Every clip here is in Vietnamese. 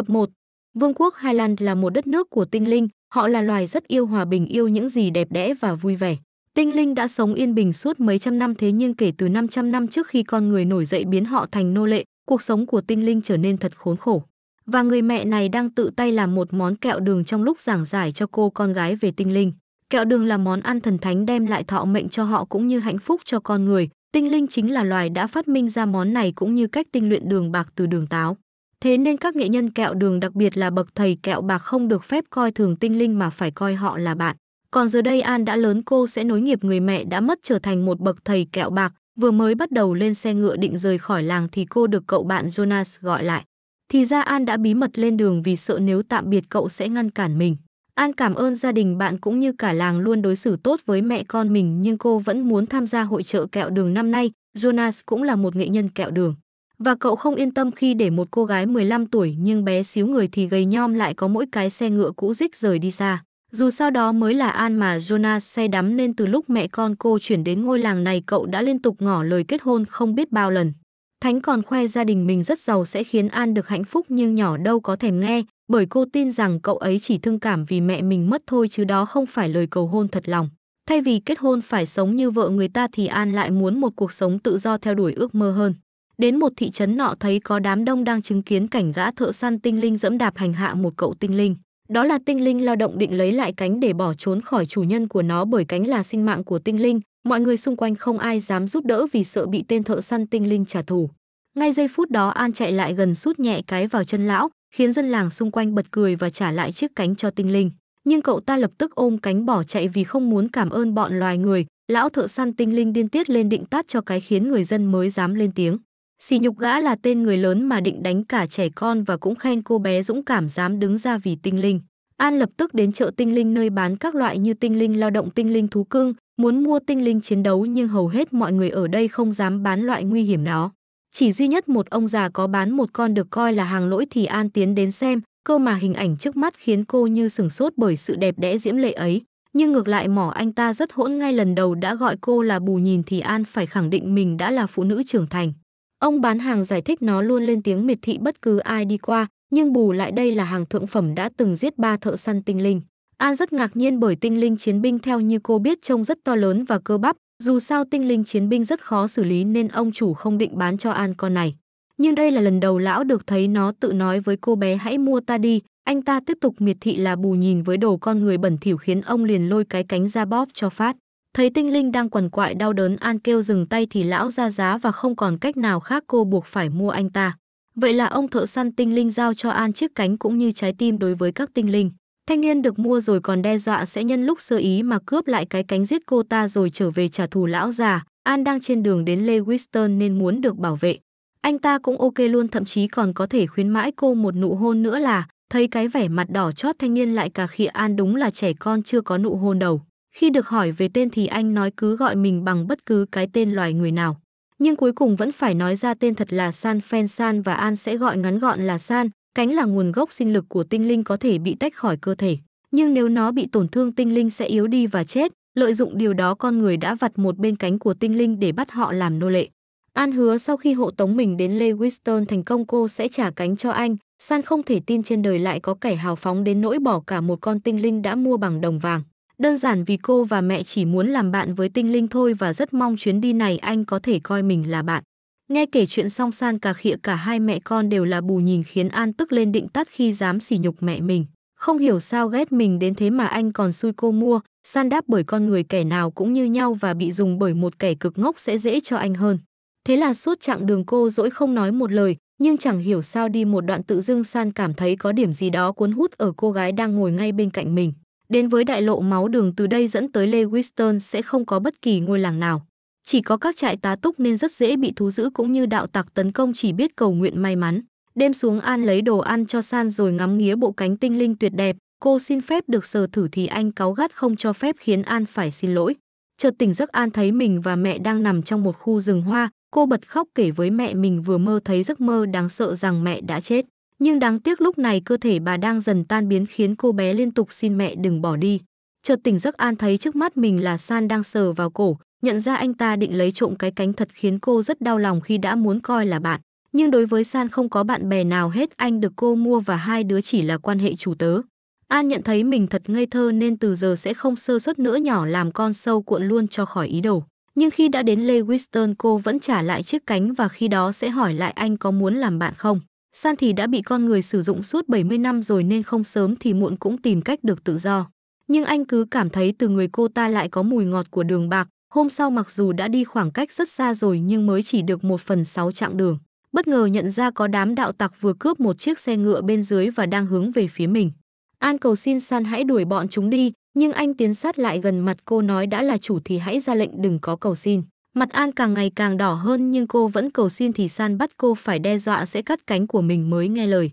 Tập 1. Vương quốc Lan là một đất nước của tinh linh, họ là loài rất yêu hòa bình yêu những gì đẹp đẽ và vui vẻ. Tinh linh đã sống yên bình suốt mấy trăm năm thế nhưng kể từ 500 năm trước khi con người nổi dậy biến họ thành nô lệ, cuộc sống của tinh linh trở nên thật khốn khổ. Và người mẹ này đang tự tay làm một món kẹo đường trong lúc giảng giải cho cô con gái về tinh linh. Kẹo đường là món ăn thần thánh đem lại thọ mệnh cho họ cũng như hạnh phúc cho con người. Tinh linh chính là loài đã phát minh ra món này cũng như cách tinh luyện đường bạc từ đường táo. Thế nên các nghệ nhân kẹo đường đặc biệt là bậc thầy kẹo bạc không được phép coi thường tinh linh mà phải coi họ là bạn. Còn giờ đây An đã lớn cô sẽ nối nghiệp người mẹ đã mất trở thành một bậc thầy kẹo bạc. Vừa mới bắt đầu lên xe ngựa định rời khỏi làng thì cô được cậu bạn Jonas gọi lại. Thì ra An đã bí mật lên đường vì sợ nếu tạm biệt cậu sẽ ngăn cản mình. An cảm ơn gia đình bạn cũng như cả làng luôn đối xử tốt với mẹ con mình nhưng cô vẫn muốn tham gia hội trợ kẹo đường năm nay. Jonas cũng là một nghệ nhân kẹo đường và cậu không yên tâm khi để một cô gái 15 tuổi nhưng bé xíu người thì gầy nhom lại có mỗi cái xe ngựa cũ rích rời đi xa. Dù sau đó mới là An mà Jonas say đắm nên từ lúc mẹ con cô chuyển đến ngôi làng này cậu đã liên tục ngỏ lời kết hôn không biết bao lần. Thánh còn khoe gia đình mình rất giàu sẽ khiến An được hạnh phúc nhưng nhỏ đâu có thèm nghe, bởi cô tin rằng cậu ấy chỉ thương cảm vì mẹ mình mất thôi chứ đó không phải lời cầu hôn thật lòng. Thay vì kết hôn phải sống như vợ người ta thì An lại muốn một cuộc sống tự do theo đuổi ước mơ hơn đến một thị trấn nọ thấy có đám đông đang chứng kiến cảnh gã thợ săn tinh linh dẫm đạp hành hạ một cậu tinh linh. Đó là tinh linh lao động định lấy lại cánh để bỏ trốn khỏi chủ nhân của nó bởi cánh là sinh mạng của tinh linh. Mọi người xung quanh không ai dám giúp đỡ vì sợ bị tên thợ săn tinh linh trả thù. Ngay giây phút đó An chạy lại gần sút nhẹ cái vào chân lão, khiến dân làng xung quanh bật cười và trả lại chiếc cánh cho tinh linh. Nhưng cậu ta lập tức ôm cánh bỏ chạy vì không muốn cảm ơn bọn loài người. Lão thợ săn tinh linh điên tiết lên định tát cho cái khiến người dân mới dám lên tiếng. Xì nhục gã là tên người lớn mà định đánh cả trẻ con và cũng khen cô bé dũng cảm dám đứng ra vì tinh linh. An lập tức đến chợ tinh linh nơi bán các loại như tinh linh lao động tinh linh thú cưng, muốn mua tinh linh chiến đấu nhưng hầu hết mọi người ở đây không dám bán loại nguy hiểm đó. Chỉ duy nhất một ông già có bán một con được coi là hàng lỗi thì An tiến đến xem, cơ mà hình ảnh trước mắt khiến cô như sửng sốt bởi sự đẹp đẽ diễm lệ ấy. Nhưng ngược lại mỏ anh ta rất hỗn ngay lần đầu đã gọi cô là bù nhìn thì An phải khẳng định mình đã là phụ nữ trưởng thành. Ông bán hàng giải thích nó luôn lên tiếng miệt thị bất cứ ai đi qua, nhưng bù lại đây là hàng thượng phẩm đã từng giết ba thợ săn tinh linh. An rất ngạc nhiên bởi tinh linh chiến binh theo như cô biết trông rất to lớn và cơ bắp, dù sao tinh linh chiến binh rất khó xử lý nên ông chủ không định bán cho An con này. Nhưng đây là lần đầu lão được thấy nó tự nói với cô bé hãy mua ta đi, anh ta tiếp tục miệt thị là bù nhìn với đồ con người bẩn thỉu khiến ông liền lôi cái cánh ra bóp cho phát. Thấy tinh linh đang quằn quại đau đớn an kêu dừng tay thì lão ra giá và không còn cách nào khác cô buộc phải mua anh ta. Vậy là ông thợ săn tinh linh giao cho An chiếc cánh cũng như trái tim đối với các tinh linh. Thanh niên được mua rồi còn đe dọa sẽ nhân lúc sơ ý mà cướp lại cái cánh giết cô ta rồi trở về trả thù lão già. An đang trên đường đến lê Lewiston nên muốn được bảo vệ. Anh ta cũng ok luôn thậm chí còn có thể khuyến mãi cô một nụ hôn nữa là thấy cái vẻ mặt đỏ chót thanh niên lại cà khịa An đúng là trẻ con chưa có nụ hôn đầu. Khi được hỏi về tên thì anh nói cứ gọi mình bằng bất cứ cái tên loài người nào. Nhưng cuối cùng vẫn phải nói ra tên thật là San Phen San và An sẽ gọi ngắn gọn là San, cánh là nguồn gốc sinh lực của tinh linh có thể bị tách khỏi cơ thể. Nhưng nếu nó bị tổn thương tinh linh sẽ yếu đi và chết, lợi dụng điều đó con người đã vặt một bên cánh của tinh linh để bắt họ làm nô lệ. An hứa sau khi hộ tống mình đến Lewiston thành công cô sẽ trả cánh cho anh. San không thể tin trên đời lại có kẻ hào phóng đến nỗi bỏ cả một con tinh linh đã mua bằng đồng vàng. Đơn giản vì cô và mẹ chỉ muốn làm bạn với tinh linh thôi và rất mong chuyến đi này anh có thể coi mình là bạn. Nghe kể chuyện song san cà khịa cả hai mẹ con đều là bù nhìn khiến An tức lên định tắt khi dám sỉ nhục mẹ mình. Không hiểu sao ghét mình đến thế mà anh còn xui cô mua, san đáp bởi con người kẻ nào cũng như nhau và bị dùng bởi một kẻ cực ngốc sẽ dễ cho anh hơn. Thế là suốt chặng đường cô dỗi không nói một lời, nhưng chẳng hiểu sao đi một đoạn tự dưng san cảm thấy có điểm gì đó cuốn hút ở cô gái đang ngồi ngay bên cạnh mình. Đến với đại lộ máu đường từ đây dẫn tới Lewiston sẽ không có bất kỳ ngôi làng nào. Chỉ có các trại tá túc nên rất dễ bị thú giữ cũng như đạo tặc tấn công chỉ biết cầu nguyện may mắn. Đêm xuống An lấy đồ ăn cho San rồi ngắm nghía bộ cánh tinh linh tuyệt đẹp. Cô xin phép được sờ thử thì anh cáu gắt không cho phép khiến An phải xin lỗi. Chợt tỉnh giấc An thấy mình và mẹ đang nằm trong một khu rừng hoa. Cô bật khóc kể với mẹ mình vừa mơ thấy giấc mơ đáng sợ rằng mẹ đã chết. Nhưng đáng tiếc lúc này cơ thể bà đang dần tan biến khiến cô bé liên tục xin mẹ đừng bỏ đi. Chợt tỉnh giấc An thấy trước mắt mình là San đang sờ vào cổ, nhận ra anh ta định lấy trộm cái cánh thật khiến cô rất đau lòng khi đã muốn coi là bạn. Nhưng đối với San không có bạn bè nào hết anh được cô mua và hai đứa chỉ là quan hệ chủ tớ. An nhận thấy mình thật ngây thơ nên từ giờ sẽ không sơ suất nữa nhỏ làm con sâu cuộn luôn cho khỏi ý đồ. Nhưng khi đã đến Lewiston cô vẫn trả lại chiếc cánh và khi đó sẽ hỏi lại anh có muốn làm bạn không. San thì đã bị con người sử dụng suốt 70 năm rồi nên không sớm thì muộn cũng tìm cách được tự do. Nhưng anh cứ cảm thấy từ người cô ta lại có mùi ngọt của đường bạc. Hôm sau mặc dù đã đi khoảng cách rất xa rồi nhưng mới chỉ được một phần sáu chặng đường. Bất ngờ nhận ra có đám đạo tặc vừa cướp một chiếc xe ngựa bên dưới và đang hướng về phía mình. An cầu xin San hãy đuổi bọn chúng đi, nhưng anh tiến sát lại gần mặt cô nói đã là chủ thì hãy ra lệnh đừng có cầu xin. Mặt An càng ngày càng đỏ hơn nhưng cô vẫn cầu xin thì San bắt cô phải đe dọa sẽ cắt cánh của mình mới nghe lời.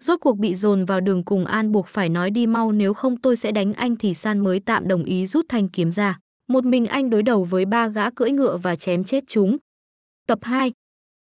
Rốt cuộc bị dồn vào đường cùng An buộc phải nói đi mau nếu không tôi sẽ đánh anh thì San mới tạm đồng ý rút thanh kiếm ra. Một mình anh đối đầu với ba gã cưỡi ngựa và chém chết chúng. Tập 2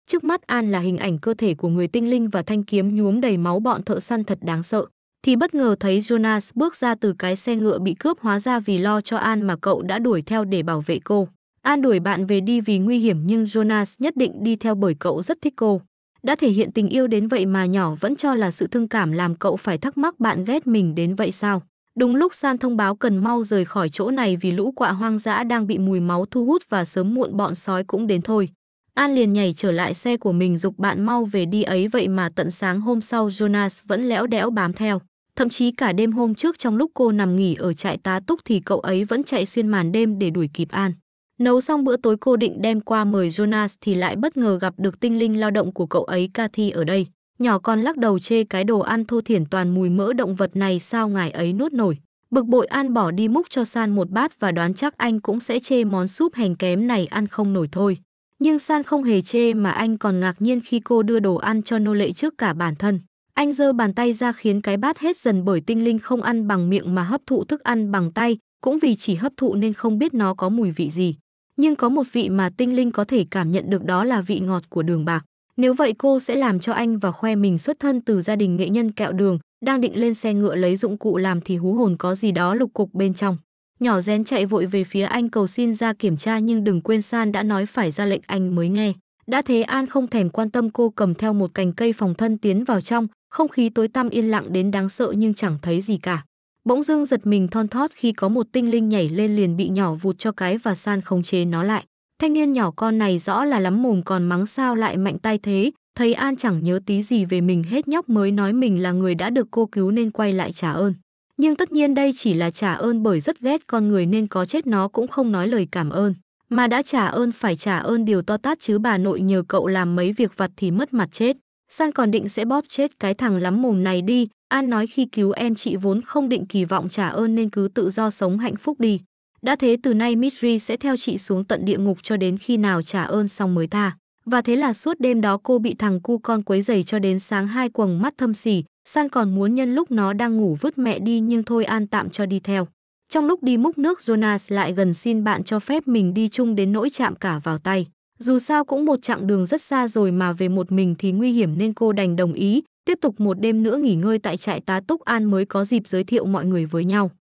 Trước mắt An là hình ảnh cơ thể của người tinh linh và thanh kiếm nhuốm đầy máu bọn thợ săn thật đáng sợ. Thì bất ngờ thấy Jonas bước ra từ cái xe ngựa bị cướp hóa ra vì lo cho An mà cậu đã đuổi theo để bảo vệ cô. An đuổi bạn về đi vì nguy hiểm nhưng Jonas nhất định đi theo bởi cậu rất thích cô. Đã thể hiện tình yêu đến vậy mà nhỏ vẫn cho là sự thương cảm làm cậu phải thắc mắc bạn ghét mình đến vậy sao. Đúng lúc San thông báo cần mau rời khỏi chỗ này vì lũ quạ hoang dã đang bị mùi máu thu hút và sớm muộn bọn sói cũng đến thôi. An liền nhảy trở lại xe của mình dục bạn mau về đi ấy vậy mà tận sáng hôm sau Jonas vẫn lẽo đẽo bám theo. Thậm chí cả đêm hôm trước trong lúc cô nằm nghỉ ở trại tá túc thì cậu ấy vẫn chạy xuyên màn đêm để đuổi kịp An. Nấu xong bữa tối cô định đem qua mời Jonas thì lại bất ngờ gặp được tinh linh lao động của cậu ấy Cathy ở đây. Nhỏ con lắc đầu chê cái đồ ăn thô thiển toàn mùi mỡ động vật này sao ngài ấy nuốt nổi. Bực bội An bỏ đi múc cho San một bát và đoán chắc anh cũng sẽ chê món súp hành kém này ăn không nổi thôi. Nhưng San không hề chê mà anh còn ngạc nhiên khi cô đưa đồ ăn cho nô lệ trước cả bản thân. Anh giơ bàn tay ra khiến cái bát hết dần bởi tinh linh không ăn bằng miệng mà hấp thụ thức ăn bằng tay, cũng vì chỉ hấp thụ nên không biết nó có mùi vị gì nhưng có một vị mà tinh linh có thể cảm nhận được đó là vị ngọt của đường bạc. Nếu vậy cô sẽ làm cho anh và khoe mình xuất thân từ gia đình nghệ nhân kẹo đường, đang định lên xe ngựa lấy dụng cụ làm thì hú hồn có gì đó lục cục bên trong. Nhỏ rén chạy vội về phía anh cầu xin ra kiểm tra nhưng đừng quên San đã nói phải ra lệnh anh mới nghe. Đã thế An không thèm quan tâm cô cầm theo một cành cây phòng thân tiến vào trong, không khí tối tăm yên lặng đến đáng sợ nhưng chẳng thấy gì cả. Bỗng dưng giật mình thon thót khi có một tinh linh nhảy lên liền bị nhỏ vụt cho cái và san khống chế nó lại. Thanh niên nhỏ con này rõ là lắm mồm còn mắng sao lại mạnh tay thế, thấy An chẳng nhớ tí gì về mình hết nhóc mới nói mình là người đã được cô cứu nên quay lại trả ơn. Nhưng tất nhiên đây chỉ là trả ơn bởi rất ghét con người nên có chết nó cũng không nói lời cảm ơn. Mà đã trả ơn phải trả ơn điều to tát chứ bà nội nhờ cậu làm mấy việc vặt thì mất mặt chết. San còn định sẽ bóp chết cái thằng lắm mồm này đi, An nói khi cứu em chị vốn không định kỳ vọng trả ơn nên cứ tự do sống hạnh phúc đi. Đã thế từ nay Mitri sẽ theo chị xuống tận địa ngục cho đến khi nào trả ơn xong mới tha. Và thế là suốt đêm đó cô bị thằng cu con quấy rầy cho đến sáng hai quầng mắt thâm sỉ, San còn muốn nhân lúc nó đang ngủ vứt mẹ đi nhưng thôi An tạm cho đi theo. Trong lúc đi múc nước Jonas lại gần xin bạn cho phép mình đi chung đến nỗi chạm cả vào tay. Dù sao cũng một chặng đường rất xa rồi mà về một mình thì nguy hiểm nên cô đành đồng ý, Tiếp tục một đêm nữa nghỉ ngơi tại trại tá Túc An mới có dịp giới thiệu mọi người với nhau.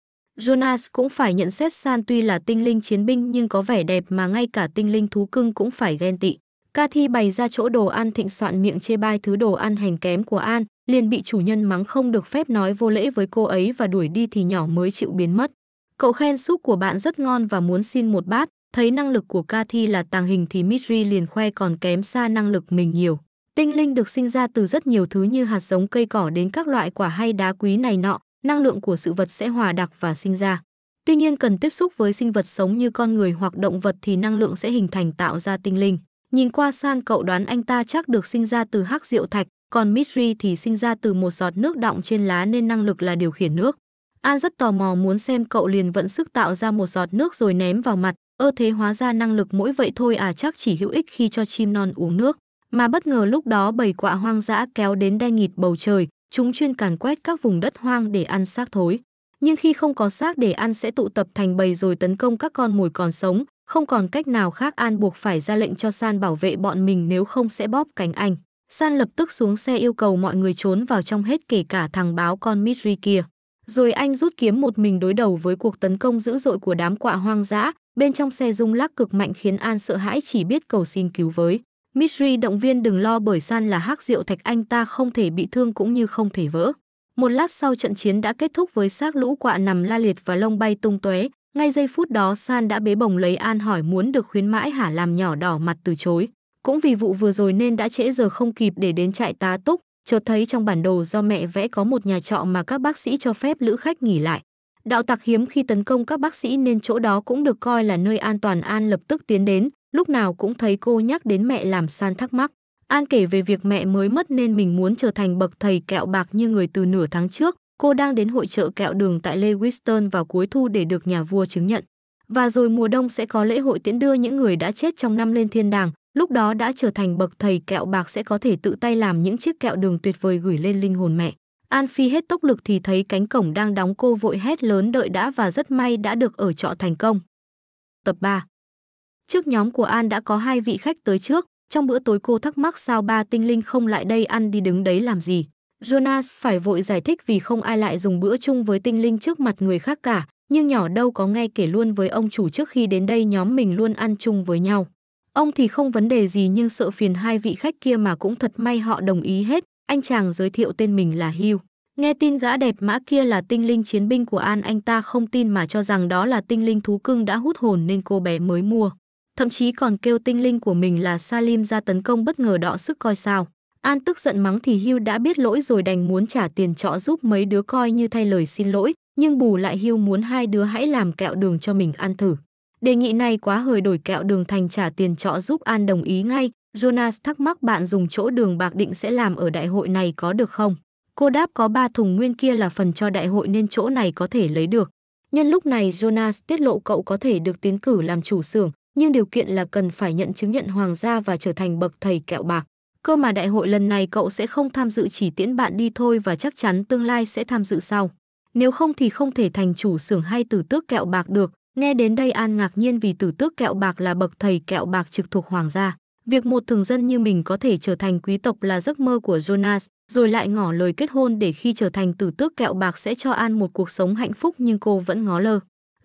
Jonas cũng phải nhận xét San tuy là tinh linh chiến binh nhưng có vẻ đẹp mà ngay cả tinh linh thú cưng cũng phải ghen tị. Kathy bày ra chỗ đồ ăn thịnh soạn miệng chê bai thứ đồ ăn hành kém của An, liền bị chủ nhân mắng không được phép nói vô lễ với cô ấy và đuổi đi thì nhỏ mới chịu biến mất. Cậu khen súp của bạn rất ngon và muốn xin một bát, thấy năng lực của Kathy là tàng hình thì Mitri liền khoe còn kém xa năng lực mình nhiều. Tinh linh được sinh ra từ rất nhiều thứ như hạt giống cây cỏ đến các loại quả hay đá quý này nọ, năng lượng của sự vật sẽ hòa đặc và sinh ra. Tuy nhiên cần tiếp xúc với sinh vật sống như con người hoặc động vật thì năng lượng sẽ hình thành tạo ra tinh linh. Nhìn qua San cậu đoán anh ta chắc được sinh ra từ hắc rượu thạch, còn Mitri thì sinh ra từ một giọt nước đọng trên lá nên năng lực là điều khiển nước. An rất tò mò muốn xem cậu liền vận sức tạo ra một giọt nước rồi ném vào mặt, ơ thế hóa ra năng lực mỗi vậy thôi à chắc chỉ hữu ích khi cho chim non uống nước. Mà bất ngờ lúc đó bầy quạ hoang dã kéo đến đen nghịt bầu trời, chúng chuyên càn quét các vùng đất hoang để ăn xác thối. Nhưng khi không có xác để ăn sẽ tụ tập thành bầy rồi tấn công các con mồi còn sống, không còn cách nào khác An buộc phải ra lệnh cho San bảo vệ bọn mình nếu không sẽ bóp cánh anh. San lập tức xuống xe yêu cầu mọi người trốn vào trong hết kể cả thằng báo con Mitri kia. Rồi anh rút kiếm một mình đối đầu với cuộc tấn công dữ dội của đám quạ hoang dã, bên trong xe rung lắc cực mạnh khiến An sợ hãi chỉ biết cầu xin cứu với. Misri động viên đừng lo bởi San là hắc rượu thạch anh ta không thể bị thương cũng như không thể vỡ. Một lát sau trận chiến đã kết thúc với xác lũ quạ nằm la liệt và lông bay tung tóe. Ngay giây phút đó San đã bế bồng lấy An hỏi muốn được khuyến mãi hả làm nhỏ đỏ mặt từ chối. Cũng vì vụ vừa rồi nên đã trễ giờ không kịp để đến trại tá túc, chợt thấy trong bản đồ do mẹ vẽ có một nhà trọ mà các bác sĩ cho phép lữ khách nghỉ lại. Đạo tặc hiếm khi tấn công các bác sĩ nên chỗ đó cũng được coi là nơi an toàn An lập tức tiến đến, lúc nào cũng thấy cô nhắc đến mẹ làm san thắc mắc. An kể về việc mẹ mới mất nên mình muốn trở thành bậc thầy kẹo bạc như người từ nửa tháng trước. Cô đang đến hội trợ kẹo đường tại Lewiston vào cuối thu để được nhà vua chứng nhận. Và rồi mùa đông sẽ có lễ hội tiễn đưa những người đã chết trong năm lên thiên đàng. Lúc đó đã trở thành bậc thầy kẹo bạc sẽ có thể tự tay làm những chiếc kẹo đường tuyệt vời gửi lên linh hồn mẹ. An Phi hết tốc lực thì thấy cánh cổng đang đóng cô vội hét lớn đợi đã và rất may đã được ở trọ thành công. Tập 3 Trước nhóm của An đã có hai vị khách tới trước, trong bữa tối cô thắc mắc sao ba tinh linh không lại đây ăn đi đứng đấy làm gì. Jonas phải vội giải thích vì không ai lại dùng bữa chung với tinh linh trước mặt người khác cả, nhưng nhỏ đâu có nghe kể luôn với ông chủ trước khi đến đây nhóm mình luôn ăn chung với nhau. Ông thì không vấn đề gì nhưng sợ phiền hai vị khách kia mà cũng thật may họ đồng ý hết, anh chàng giới thiệu tên mình là Hugh. Nghe tin gã đẹp mã kia là tinh linh chiến binh của An anh ta không tin mà cho rằng đó là tinh linh thú cưng đã hút hồn nên cô bé mới mua thậm chí còn kêu tinh linh của mình là Salim ra tấn công bất ngờ đọ sức coi sao. An tức giận mắng thì Hưu đã biết lỗi rồi đành muốn trả tiền trọ giúp mấy đứa coi như thay lời xin lỗi, nhưng bù lại Hưu muốn hai đứa hãy làm kẹo đường cho mình ăn thử. Đề nghị này quá hời đổi kẹo đường thành trả tiền trọ giúp An đồng ý ngay. Jonas thắc mắc bạn dùng chỗ đường bạc định sẽ làm ở đại hội này có được không? Cô đáp có ba thùng nguyên kia là phần cho đại hội nên chỗ này có thể lấy được. Nhân lúc này Jonas tiết lộ cậu có thể được tiến cử làm chủ xưởng, nhưng điều kiện là cần phải nhận chứng nhận hoàng gia và trở thành bậc thầy kẹo bạc. Cơ mà đại hội lần này cậu sẽ không tham dự chỉ tiễn bạn đi thôi và chắc chắn tương lai sẽ tham dự sau. Nếu không thì không thể thành chủ xưởng hay tử tước kẹo bạc được. Nghe đến đây An ngạc nhiên vì tử tước kẹo bạc là bậc thầy kẹo bạc trực thuộc hoàng gia. Việc một thường dân như mình có thể trở thành quý tộc là giấc mơ của Jonas, rồi lại ngỏ lời kết hôn để khi trở thành tử tước kẹo bạc sẽ cho An một cuộc sống hạnh phúc nhưng cô vẫn ngó lơ.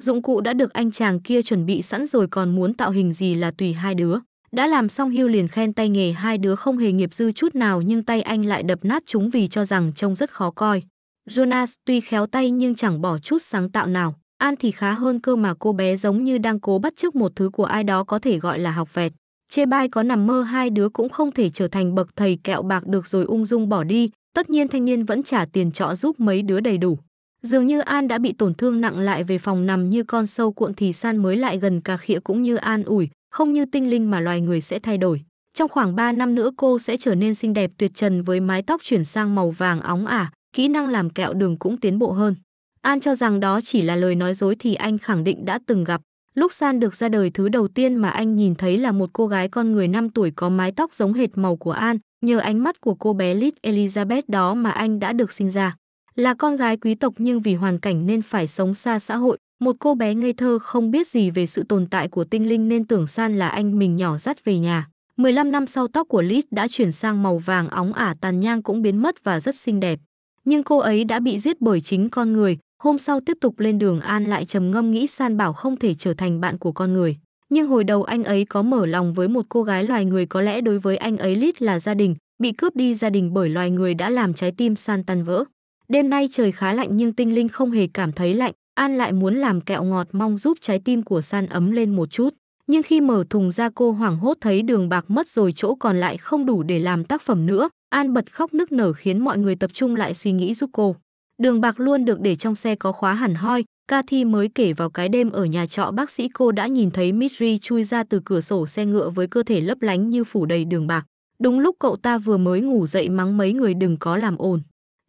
Dụng cụ đã được anh chàng kia chuẩn bị sẵn rồi còn muốn tạo hình gì là tùy hai đứa. Đã làm xong hưu liền khen tay nghề hai đứa không hề nghiệp dư chút nào nhưng tay anh lại đập nát chúng vì cho rằng trông rất khó coi. Jonas tuy khéo tay nhưng chẳng bỏ chút sáng tạo nào. An thì khá hơn cơ mà cô bé giống như đang cố bắt chước một thứ của ai đó có thể gọi là học vẹt. Chê bai có nằm mơ hai đứa cũng không thể trở thành bậc thầy kẹo bạc được rồi ung dung bỏ đi. Tất nhiên thanh niên vẫn trả tiền trọ giúp mấy đứa đầy đủ. Dường như An đã bị tổn thương nặng lại về phòng nằm như con sâu cuộn thì San mới lại gần cà khịa cũng như an ủi, không như tinh linh mà loài người sẽ thay đổi. Trong khoảng 3 năm nữa cô sẽ trở nên xinh đẹp tuyệt trần với mái tóc chuyển sang màu vàng óng ả, kỹ năng làm kẹo đường cũng tiến bộ hơn. An cho rằng đó chỉ là lời nói dối thì anh khẳng định đã từng gặp. Lúc San được ra đời thứ đầu tiên mà anh nhìn thấy là một cô gái con người 5 tuổi có mái tóc giống hệt màu của An, nhờ ánh mắt của cô bé Lit Elizabeth đó mà anh đã được sinh ra. Là con gái quý tộc nhưng vì hoàn cảnh nên phải sống xa xã hội, một cô bé ngây thơ không biết gì về sự tồn tại của tinh linh nên tưởng San là anh mình nhỏ dắt về nhà. 15 năm sau tóc của Lit đã chuyển sang màu vàng óng ả tàn nhang cũng biến mất và rất xinh đẹp. Nhưng cô ấy đã bị giết bởi chính con người. Hôm sau tiếp tục lên đường An lại trầm ngâm nghĩ San bảo không thể trở thành bạn của con người. Nhưng hồi đầu anh ấy có mở lòng với một cô gái loài người có lẽ đối với anh ấy Lit là gia đình, bị cướp đi gia đình bởi loài người đã làm trái tim San tan vỡ. Đêm nay trời khá lạnh nhưng tinh linh không hề cảm thấy lạnh, An lại muốn làm kẹo ngọt mong giúp trái tim của San ấm lên một chút. Nhưng khi mở thùng ra cô hoảng hốt thấy đường bạc mất rồi chỗ còn lại không đủ để làm tác phẩm nữa. An bật khóc nức nở khiến mọi người tập trung lại suy nghĩ giúp cô. Đường bạc luôn được để trong xe có khóa hẳn hoi. Cathy mới kể vào cái đêm ở nhà trọ bác sĩ cô đã nhìn thấy Mitri chui ra từ cửa sổ xe ngựa với cơ thể lấp lánh như phủ đầy đường bạc. Đúng lúc cậu ta vừa mới ngủ dậy mắng mấy người đừng có làm ồn.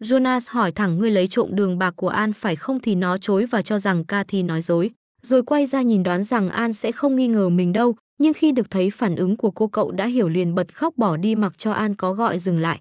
Jonas hỏi thẳng ngươi lấy trộm đường bạc của An phải không thì nó chối và cho rằng Cathy nói dối, rồi quay ra nhìn đoán rằng An sẽ không nghi ngờ mình đâu, nhưng khi được thấy phản ứng của cô cậu đã hiểu liền bật khóc bỏ đi mặc cho An có gọi dừng lại.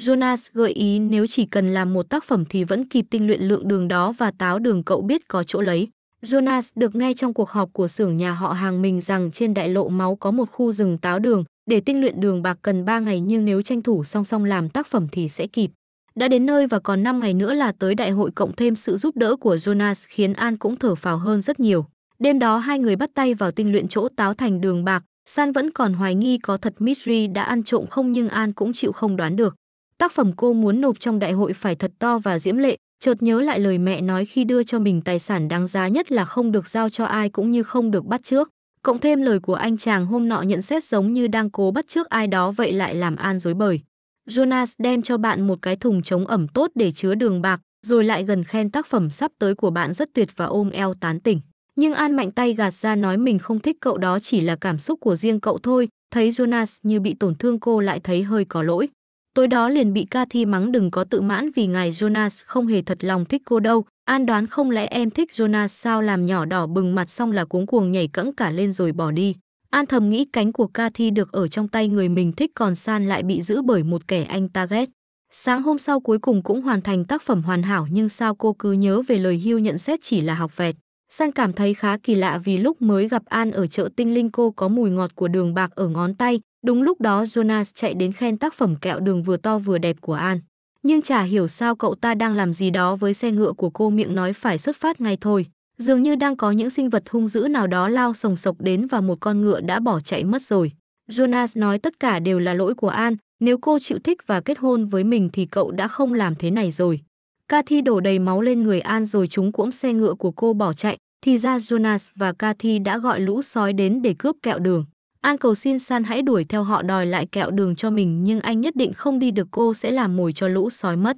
Jonas gợi ý nếu chỉ cần làm một tác phẩm thì vẫn kịp tinh luyện lượng đường đó và táo đường cậu biết có chỗ lấy. Jonas được nghe trong cuộc họp của xưởng nhà họ hàng mình rằng trên đại lộ máu có một khu rừng táo đường, để tinh luyện đường bạc cần 3 ngày nhưng nếu tranh thủ song song làm tác phẩm thì sẽ kịp đã đến nơi và còn 5 ngày nữa là tới đại hội cộng thêm sự giúp đỡ của Jonas khiến An cũng thở phào hơn rất nhiều. Đêm đó hai người bắt tay vào tinh luyện chỗ táo thành đường bạc, San vẫn còn hoài nghi có thật Mitri đã ăn trộm không nhưng An cũng chịu không đoán được. Tác phẩm cô muốn nộp trong đại hội phải thật to và diễm lệ, chợt nhớ lại lời mẹ nói khi đưa cho mình tài sản đáng giá nhất là không được giao cho ai cũng như không được bắt trước. Cộng thêm lời của anh chàng hôm nọ nhận xét giống như đang cố bắt trước ai đó vậy lại làm An dối bời. Jonas đem cho bạn một cái thùng chống ẩm tốt để chứa đường bạc, rồi lại gần khen tác phẩm sắp tới của bạn rất tuyệt và ôm eo tán tỉnh. Nhưng An mạnh tay gạt ra nói mình không thích cậu đó chỉ là cảm xúc của riêng cậu thôi, thấy Jonas như bị tổn thương cô lại thấy hơi có lỗi. Tối đó liền bị Cathy mắng đừng có tự mãn vì ngài Jonas không hề thật lòng thích cô đâu. An đoán không lẽ em thích Jonas sao làm nhỏ đỏ bừng mặt xong là cuống cuồng nhảy cẫng cả lên rồi bỏ đi. An thầm nghĩ cánh của Cathy được ở trong tay người mình thích còn San lại bị giữ bởi một kẻ anh ta ghét. Sáng hôm sau cuối cùng cũng hoàn thành tác phẩm hoàn hảo nhưng sao cô cứ nhớ về lời hưu nhận xét chỉ là học vẹt. San cảm thấy khá kỳ lạ vì lúc mới gặp An ở chợ tinh linh cô có mùi ngọt của đường bạc ở ngón tay. Đúng lúc đó Jonas chạy đến khen tác phẩm kẹo đường vừa to vừa đẹp của An. Nhưng chả hiểu sao cậu ta đang làm gì đó với xe ngựa của cô miệng nói phải xuất phát ngay thôi. Dường như đang có những sinh vật hung dữ nào đó lao sồng sộc đến và một con ngựa đã bỏ chạy mất rồi. Jonas nói tất cả đều là lỗi của An, nếu cô chịu thích và kết hôn với mình thì cậu đã không làm thế này rồi. Cathy đổ đầy máu lên người An rồi chúng cuỗng xe ngựa của cô bỏ chạy, thì ra Jonas và Cathy đã gọi lũ sói đến để cướp kẹo đường. An cầu xin San hãy đuổi theo họ đòi lại kẹo đường cho mình nhưng anh nhất định không đi được cô sẽ làm mồi cho lũ sói mất.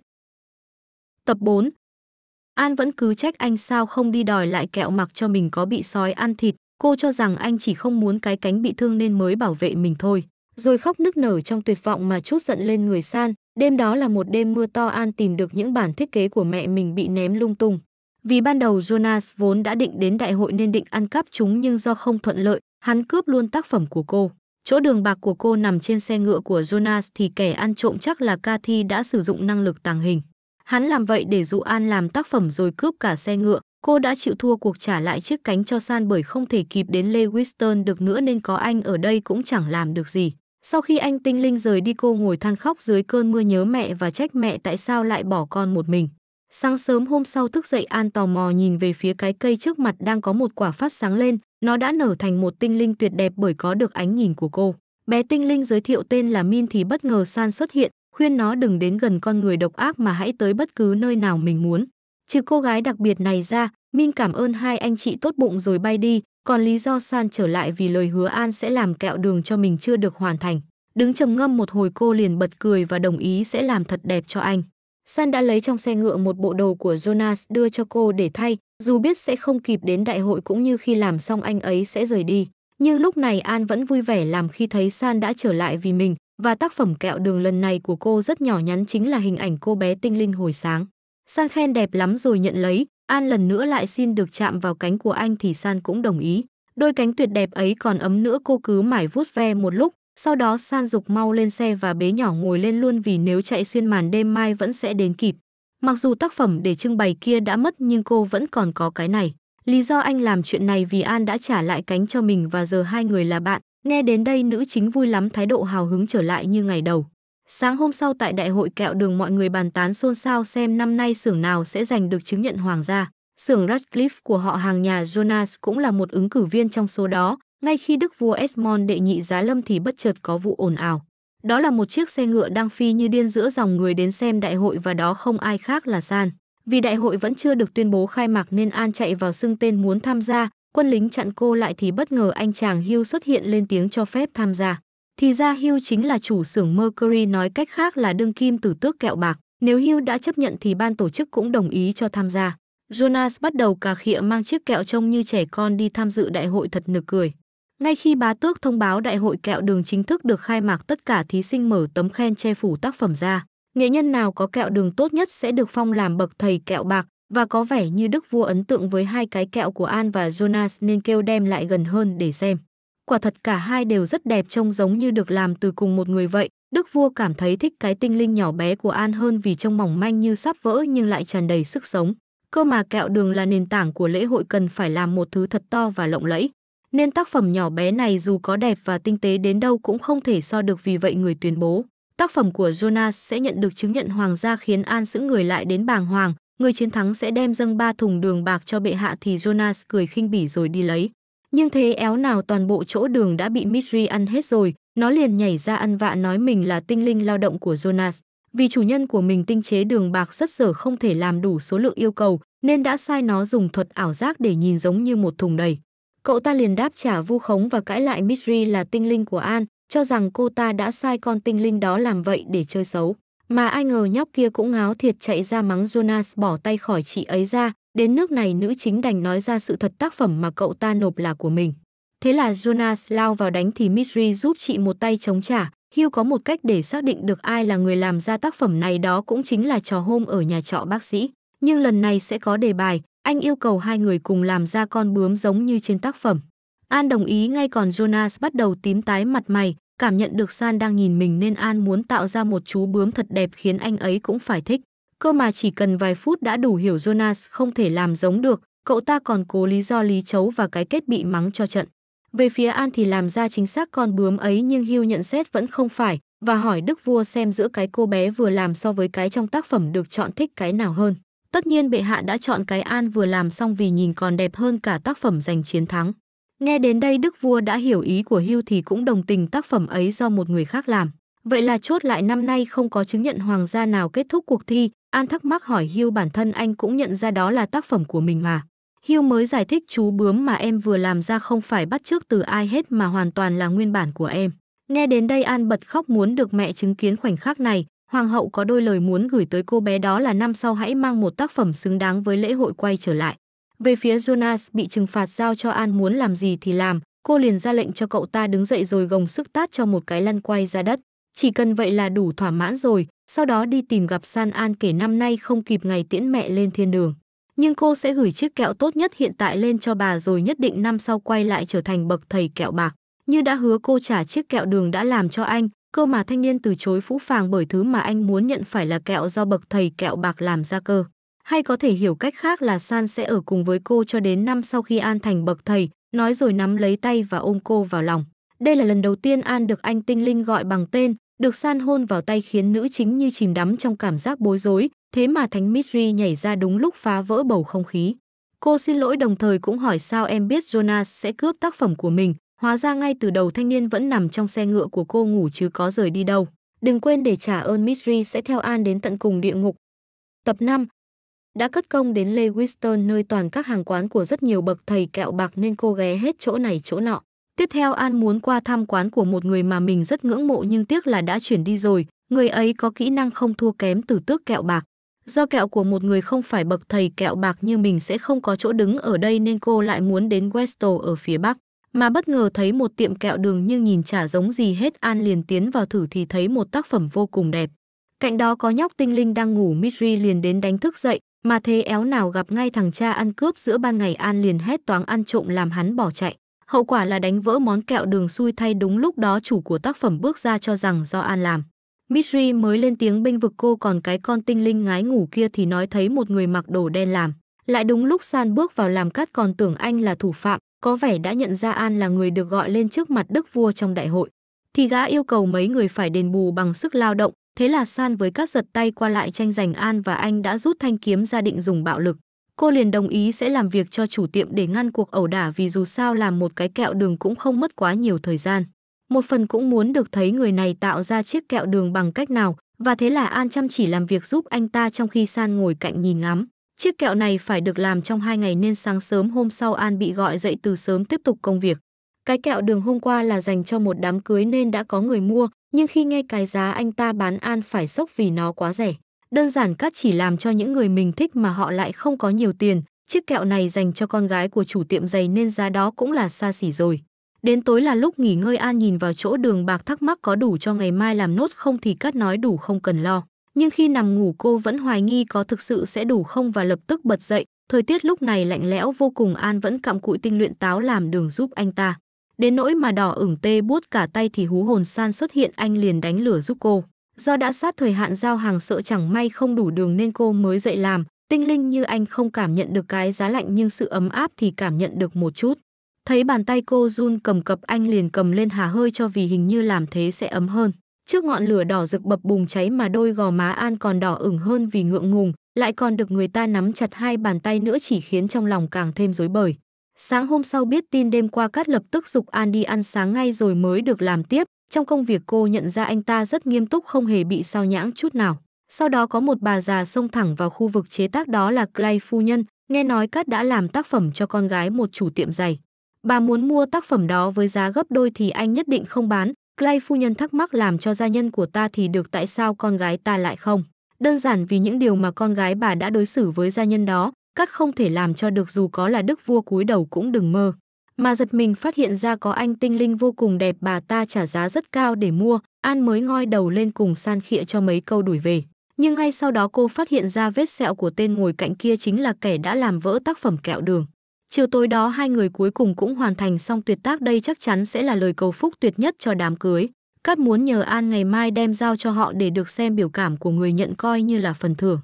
Tập 4. An vẫn cứ trách anh sao không đi đòi lại kẹo mặc cho mình có bị sói ăn thịt, cô cho rằng anh chỉ không muốn cái cánh bị thương nên mới bảo vệ mình thôi. Rồi khóc nức nở trong tuyệt vọng mà chút giận lên người San, đêm đó là một đêm mưa to An tìm được những bản thiết kế của mẹ mình bị ném lung tung. Vì ban đầu Jonas vốn đã định đến đại hội nên định ăn cắp chúng nhưng do không thuận lợi, hắn cướp luôn tác phẩm của cô. Chỗ đường bạc của cô nằm trên xe ngựa của Jonas thì kẻ ăn trộm chắc là Cathy đã sử dụng năng lực tàng hình. Hắn làm vậy để dụ An làm tác phẩm rồi cướp cả xe ngựa. Cô đã chịu thua cuộc trả lại chiếc cánh cho San bởi không thể kịp đến Lê Whiston được nữa nên có anh ở đây cũng chẳng làm được gì. Sau khi anh tinh linh rời đi cô ngồi than khóc dưới cơn mưa nhớ mẹ và trách mẹ tại sao lại bỏ con một mình. Sáng sớm hôm sau thức dậy An tò mò nhìn về phía cái cây trước mặt đang có một quả phát sáng lên, nó đã nở thành một tinh linh tuyệt đẹp bởi có được ánh nhìn của cô. Bé tinh linh giới thiệu tên là Min thì bất ngờ San xuất hiện, khuyên nó đừng đến gần con người độc ác mà hãy tới bất cứ nơi nào mình muốn. Trừ cô gái đặc biệt này ra, Min cảm ơn hai anh chị tốt bụng rồi bay đi, còn lý do San trở lại vì lời hứa An sẽ làm kẹo đường cho mình chưa được hoàn thành. Đứng trầm ngâm một hồi cô liền bật cười và đồng ý sẽ làm thật đẹp cho anh. San đã lấy trong xe ngựa một bộ đồ của Jonas đưa cho cô để thay, dù biết sẽ không kịp đến đại hội cũng như khi làm xong anh ấy sẽ rời đi. Nhưng lúc này An vẫn vui vẻ làm khi thấy San đã trở lại vì mình, và tác phẩm kẹo đường lần này của cô rất nhỏ nhắn chính là hình ảnh cô bé tinh linh hồi sáng. San khen đẹp lắm rồi nhận lấy, An lần nữa lại xin được chạm vào cánh của anh thì San cũng đồng ý. Đôi cánh tuyệt đẹp ấy còn ấm nữa cô cứ mải vuốt ve một lúc, sau đó San dục mau lên xe và bế nhỏ ngồi lên luôn vì nếu chạy xuyên màn đêm mai vẫn sẽ đến kịp. Mặc dù tác phẩm để trưng bày kia đã mất nhưng cô vẫn còn có cái này. Lý do anh làm chuyện này vì An đã trả lại cánh cho mình và giờ hai người là bạn, Nghe đến đây nữ chính vui lắm thái độ hào hứng trở lại như ngày đầu. Sáng hôm sau tại đại hội kẹo đường mọi người bàn tán xôn xao xem năm nay xưởng nào sẽ giành được chứng nhận hoàng gia. Xưởng Radcliffe của họ hàng nhà Jonas cũng là một ứng cử viên trong số đó, ngay khi đức vua Esmond đệ nhị giá lâm thì bất chợt có vụ ồn ào. Đó là một chiếc xe ngựa đang phi như điên giữa dòng người đến xem đại hội và đó không ai khác là San. Vì đại hội vẫn chưa được tuyên bố khai mạc nên An chạy vào xưng tên muốn tham gia, quân lính chặn cô lại thì bất ngờ anh chàng Hugh xuất hiện lên tiếng cho phép tham gia. Thì ra Hugh chính là chủ xưởng Mercury nói cách khác là đương kim tử tước kẹo bạc. Nếu Hugh đã chấp nhận thì ban tổ chức cũng đồng ý cho tham gia. Jonas bắt đầu cà khịa mang chiếc kẹo trông như trẻ con đi tham dự đại hội thật nực cười. Ngay khi bá tước thông báo đại hội kẹo đường chính thức được khai mạc tất cả thí sinh mở tấm khen che phủ tác phẩm ra. Nghệ nhân nào có kẹo đường tốt nhất sẽ được phong làm bậc thầy kẹo bạc, và có vẻ như đức vua ấn tượng với hai cái kẹo của An và Jonas nên kêu đem lại gần hơn để xem. Quả thật cả hai đều rất đẹp trông giống như được làm từ cùng một người vậy. Đức vua cảm thấy thích cái tinh linh nhỏ bé của An hơn vì trông mỏng manh như sắp vỡ nhưng lại tràn đầy sức sống. Cơ mà kẹo đường là nền tảng của lễ hội cần phải làm một thứ thật to và lộng lẫy. Nên tác phẩm nhỏ bé này dù có đẹp và tinh tế đến đâu cũng không thể so được vì vậy người tuyên bố. Tác phẩm của Jonas sẽ nhận được chứng nhận hoàng gia khiến An giữ người lại đến bàng hoàng, người chiến thắng sẽ đem dâng ba thùng đường bạc cho bệ hạ thì Jonas cười khinh bỉ rồi đi lấy. Nhưng thế éo nào toàn bộ chỗ đường đã bị Mitri ăn hết rồi, nó liền nhảy ra ăn vạ nói mình là tinh linh lao động của Jonas. Vì chủ nhân của mình tinh chế đường bạc rất dở không thể làm đủ số lượng yêu cầu, nên đã sai nó dùng thuật ảo giác để nhìn giống như một thùng đầy. Cậu ta liền đáp trả vu khống và cãi lại Mitri là tinh linh của An, cho rằng cô ta đã sai con tinh linh đó làm vậy để chơi xấu. Mà ai ngờ nhóc kia cũng ngáo thiệt chạy ra mắng Jonas bỏ tay khỏi chị ấy ra, đến nước này nữ chính đành nói ra sự thật tác phẩm mà cậu ta nộp là của mình. Thế là Jonas lao vào đánh thì Mitri giúp chị một tay chống trả, Hugh có một cách để xác định được ai là người làm ra tác phẩm này đó cũng chính là trò hôm ở nhà trọ bác sĩ. Nhưng lần này sẽ có đề bài, anh yêu cầu hai người cùng làm ra con bướm giống như trên tác phẩm. An đồng ý ngay còn Jonas bắt đầu tím tái mặt mày, Cảm nhận được San đang nhìn mình nên An muốn tạo ra một chú bướm thật đẹp khiến anh ấy cũng phải thích. Cơ mà chỉ cần vài phút đã đủ hiểu Jonas không thể làm giống được, cậu ta còn cố lý do lý chấu và cái kết bị mắng cho trận. Về phía An thì làm ra chính xác con bướm ấy nhưng Hưu nhận xét vẫn không phải và hỏi Đức Vua xem giữa cái cô bé vừa làm so với cái trong tác phẩm được chọn thích cái nào hơn. Tất nhiên bệ hạ đã chọn cái An vừa làm xong vì nhìn còn đẹp hơn cả tác phẩm giành chiến thắng. Nghe đến đây Đức Vua đã hiểu ý của Hưu thì cũng đồng tình tác phẩm ấy do một người khác làm. Vậy là chốt lại năm nay không có chứng nhận hoàng gia nào kết thúc cuộc thi, An thắc mắc hỏi Hưu bản thân anh cũng nhận ra đó là tác phẩm của mình mà. Hưu mới giải thích chú bướm mà em vừa làm ra không phải bắt chước từ ai hết mà hoàn toàn là nguyên bản của em. Nghe đến đây An bật khóc muốn được mẹ chứng kiến khoảnh khắc này, Hoàng hậu có đôi lời muốn gửi tới cô bé đó là năm sau hãy mang một tác phẩm xứng đáng với lễ hội quay trở lại. Về phía Jonas bị trừng phạt giao cho An muốn làm gì thì làm, cô liền ra lệnh cho cậu ta đứng dậy rồi gồng sức tát cho một cái lăn quay ra đất. Chỉ cần vậy là đủ thỏa mãn rồi, sau đó đi tìm gặp San An kể năm nay không kịp ngày tiễn mẹ lên thiên đường. Nhưng cô sẽ gửi chiếc kẹo tốt nhất hiện tại lên cho bà rồi nhất định năm sau quay lại trở thành bậc thầy kẹo bạc. Như đã hứa cô trả chiếc kẹo đường đã làm cho anh, cơ mà thanh niên từ chối phũ phàng bởi thứ mà anh muốn nhận phải là kẹo do bậc thầy kẹo bạc làm ra cơ hay có thể hiểu cách khác là San sẽ ở cùng với cô cho đến năm sau khi An thành bậc thầy, nói rồi nắm lấy tay và ôm cô vào lòng. Đây là lần đầu tiên An được anh tinh linh gọi bằng tên, được San hôn vào tay khiến nữ chính như chìm đắm trong cảm giác bối rối, thế mà Thánh Mitri nhảy ra đúng lúc phá vỡ bầu không khí. Cô xin lỗi đồng thời cũng hỏi sao em biết Jonas sẽ cướp tác phẩm của mình, hóa ra ngay từ đầu thanh niên vẫn nằm trong xe ngựa của cô ngủ chứ có rời đi đâu. Đừng quên để trả ơn Mitri sẽ theo An đến tận cùng địa ngục. Tập 5, đã cất công đến Lewiston nơi toàn các hàng quán của rất nhiều bậc thầy kẹo bạc nên cô ghé hết chỗ này chỗ nọ. Tiếp theo An muốn qua thăm quán của một người mà mình rất ngưỡng mộ nhưng tiếc là đã chuyển đi rồi, người ấy có kỹ năng không thua kém từ tước kẹo bạc. Do kẹo của một người không phải bậc thầy kẹo bạc như mình sẽ không có chỗ đứng ở đây nên cô lại muốn đến Westall ở phía Bắc. Mà bất ngờ thấy một tiệm kẹo đường nhưng nhìn chả giống gì hết An liền tiến vào thử thì thấy một tác phẩm vô cùng đẹp. Cạnh đó có nhóc tinh linh đang ngủ Mitri liền đến đánh thức dậy, mà thế éo nào gặp ngay thằng cha ăn cướp giữa ban ngày An liền hét toáng ăn trộm làm hắn bỏ chạy. Hậu quả là đánh vỡ món kẹo đường xui thay đúng lúc đó chủ của tác phẩm bước ra cho rằng do An làm. Mitri mới lên tiếng bênh vực cô còn cái con tinh linh ngái ngủ kia thì nói thấy một người mặc đồ đen làm. Lại đúng lúc San bước vào làm cắt còn tưởng anh là thủ phạm, có vẻ đã nhận ra An là người được gọi lên trước mặt đức vua trong đại hội. Thì gã yêu cầu mấy người phải đền bù bằng sức lao động, Thế là San với các giật tay qua lại tranh giành An và anh đã rút thanh kiếm ra định dùng bạo lực. Cô liền đồng ý sẽ làm việc cho chủ tiệm để ngăn cuộc ẩu đả vì dù sao làm một cái kẹo đường cũng không mất quá nhiều thời gian. Một phần cũng muốn được thấy người này tạo ra chiếc kẹo đường bằng cách nào, và thế là An chăm chỉ làm việc giúp anh ta trong khi San ngồi cạnh nhìn ngắm. Chiếc kẹo này phải được làm trong hai ngày nên sáng sớm hôm sau An bị gọi dậy từ sớm tiếp tục công việc. Cái kẹo đường hôm qua là dành cho một đám cưới nên đã có người mua, nhưng khi nghe cái giá anh ta bán An phải sốc vì nó quá rẻ. Đơn giản cắt chỉ làm cho những người mình thích mà họ lại không có nhiều tiền, chiếc kẹo này dành cho con gái của chủ tiệm giày nên giá đó cũng là xa xỉ rồi. Đến tối là lúc nghỉ ngơi An nhìn vào chỗ đường bạc thắc mắc có đủ cho ngày mai làm nốt không thì cắt nói đủ không cần lo. Nhưng khi nằm ngủ cô vẫn hoài nghi có thực sự sẽ đủ không và lập tức bật dậy. Thời tiết lúc này lạnh lẽo vô cùng An vẫn cặm cụi tinh luyện táo làm đường giúp anh ta. Đến nỗi mà đỏ ửng tê buốt cả tay thì hú hồn san xuất hiện anh liền đánh lửa giúp cô. Do đã sát thời hạn giao hàng sợ chẳng may không đủ đường nên cô mới dậy làm, tinh linh như anh không cảm nhận được cái giá lạnh nhưng sự ấm áp thì cảm nhận được một chút. Thấy bàn tay cô run cầm cập anh liền cầm lên hà hơi cho vì hình như làm thế sẽ ấm hơn. Trước ngọn lửa đỏ rực bập bùng cháy mà đôi gò má An còn đỏ ửng hơn vì ngượng ngùng, lại còn được người ta nắm chặt hai bàn tay nữa chỉ khiến trong lòng càng thêm rối bời. Sáng hôm sau biết tin đêm qua Cát lập tức dục An đi ăn sáng ngay rồi mới được làm tiếp. Trong công việc cô nhận ra anh ta rất nghiêm túc không hề bị sao nhãng chút nào. Sau đó có một bà già xông thẳng vào khu vực chế tác đó là Clay Phu Nhân, nghe nói Cát đã làm tác phẩm cho con gái một chủ tiệm giày. Bà muốn mua tác phẩm đó với giá gấp đôi thì anh nhất định không bán. Clay Phu Nhân thắc mắc làm cho gia nhân của ta thì được tại sao con gái ta lại không? Đơn giản vì những điều mà con gái bà đã đối xử với gia nhân đó, cắt không thể làm cho được dù có là đức vua cúi đầu cũng đừng mơ. Mà giật mình phát hiện ra có anh tinh linh vô cùng đẹp bà ta trả giá rất cao để mua, An mới ngoi đầu lên cùng san khịa cho mấy câu đuổi về. Nhưng ngay sau đó cô phát hiện ra vết sẹo của tên ngồi cạnh kia chính là kẻ đã làm vỡ tác phẩm kẹo đường. Chiều tối đó hai người cuối cùng cũng hoàn thành xong tuyệt tác đây chắc chắn sẽ là lời cầu phúc tuyệt nhất cho đám cưới. Cát muốn nhờ An ngày mai đem giao cho họ để được xem biểu cảm của người nhận coi như là phần thưởng.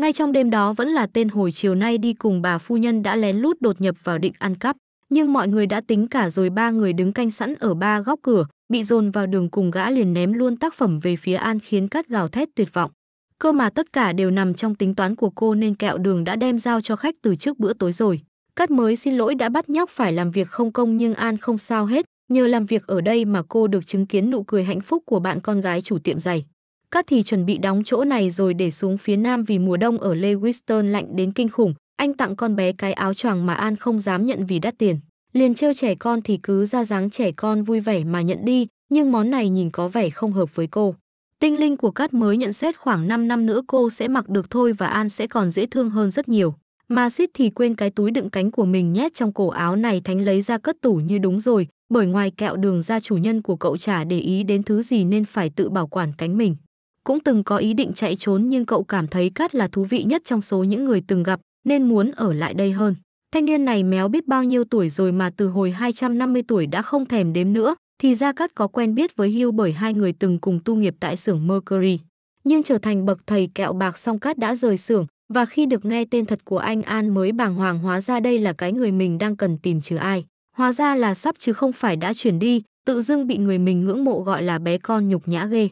Ngay trong đêm đó vẫn là tên hồi chiều nay đi cùng bà phu nhân đã lén lút đột nhập vào định ăn cắp, nhưng mọi người đã tính cả rồi ba người đứng canh sẵn ở ba góc cửa, bị dồn vào đường cùng gã liền ném luôn tác phẩm về phía An khiến cát gào thét tuyệt vọng. Cơ mà tất cả đều nằm trong tính toán của cô nên kẹo đường đã đem giao cho khách từ trước bữa tối rồi. Cát mới xin lỗi đã bắt nhóc phải làm việc không công nhưng An không sao hết, nhờ làm việc ở đây mà cô được chứng kiến nụ cười hạnh phúc của bạn con gái chủ tiệm giày. Các thì chuẩn bị đóng chỗ này rồi để xuống phía nam vì mùa đông ở Lewiston lạnh đến kinh khủng. Anh tặng con bé cái áo choàng mà An không dám nhận vì đắt tiền. Liền trêu trẻ con thì cứ ra dáng trẻ con vui vẻ mà nhận đi, nhưng món này nhìn có vẻ không hợp với cô. Tinh linh của Cát mới nhận xét khoảng 5 năm nữa cô sẽ mặc được thôi và An sẽ còn dễ thương hơn rất nhiều. Mà suýt thì quên cái túi đựng cánh của mình nhét trong cổ áo này Thánh lấy ra cất tủ như đúng rồi, bởi ngoài kẹo đường ra chủ nhân của cậu chả để ý đến thứ gì nên phải tự bảo quản cánh mình. Cũng từng có ý định chạy trốn nhưng cậu cảm thấy Cát là thú vị nhất trong số những người từng gặp nên muốn ở lại đây hơn. Thanh niên này méo biết bao nhiêu tuổi rồi mà từ hồi 250 tuổi đã không thèm đếm nữa, thì ra Cát có quen biết với Hưu bởi hai người từng cùng tu nghiệp tại xưởng Mercury. Nhưng trở thành bậc thầy kẹo bạc song Cát đã rời xưởng và khi được nghe tên thật của anh An mới bàng hoàng hóa ra đây là cái người mình đang cần tìm chứ ai. Hóa ra là sắp chứ không phải đã chuyển đi, tự dưng bị người mình ngưỡng mộ gọi là bé con nhục nhã ghê.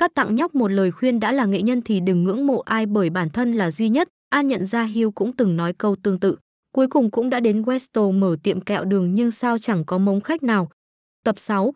Các tặng nhóc một lời khuyên đã là nghệ nhân thì đừng ngưỡng mộ ai bởi bản thân là duy nhất. An nhận ra Hiu cũng từng nói câu tương tự. Cuối cùng cũng đã đến Westo mở tiệm kẹo đường nhưng sao chẳng có mống khách nào. Tập 6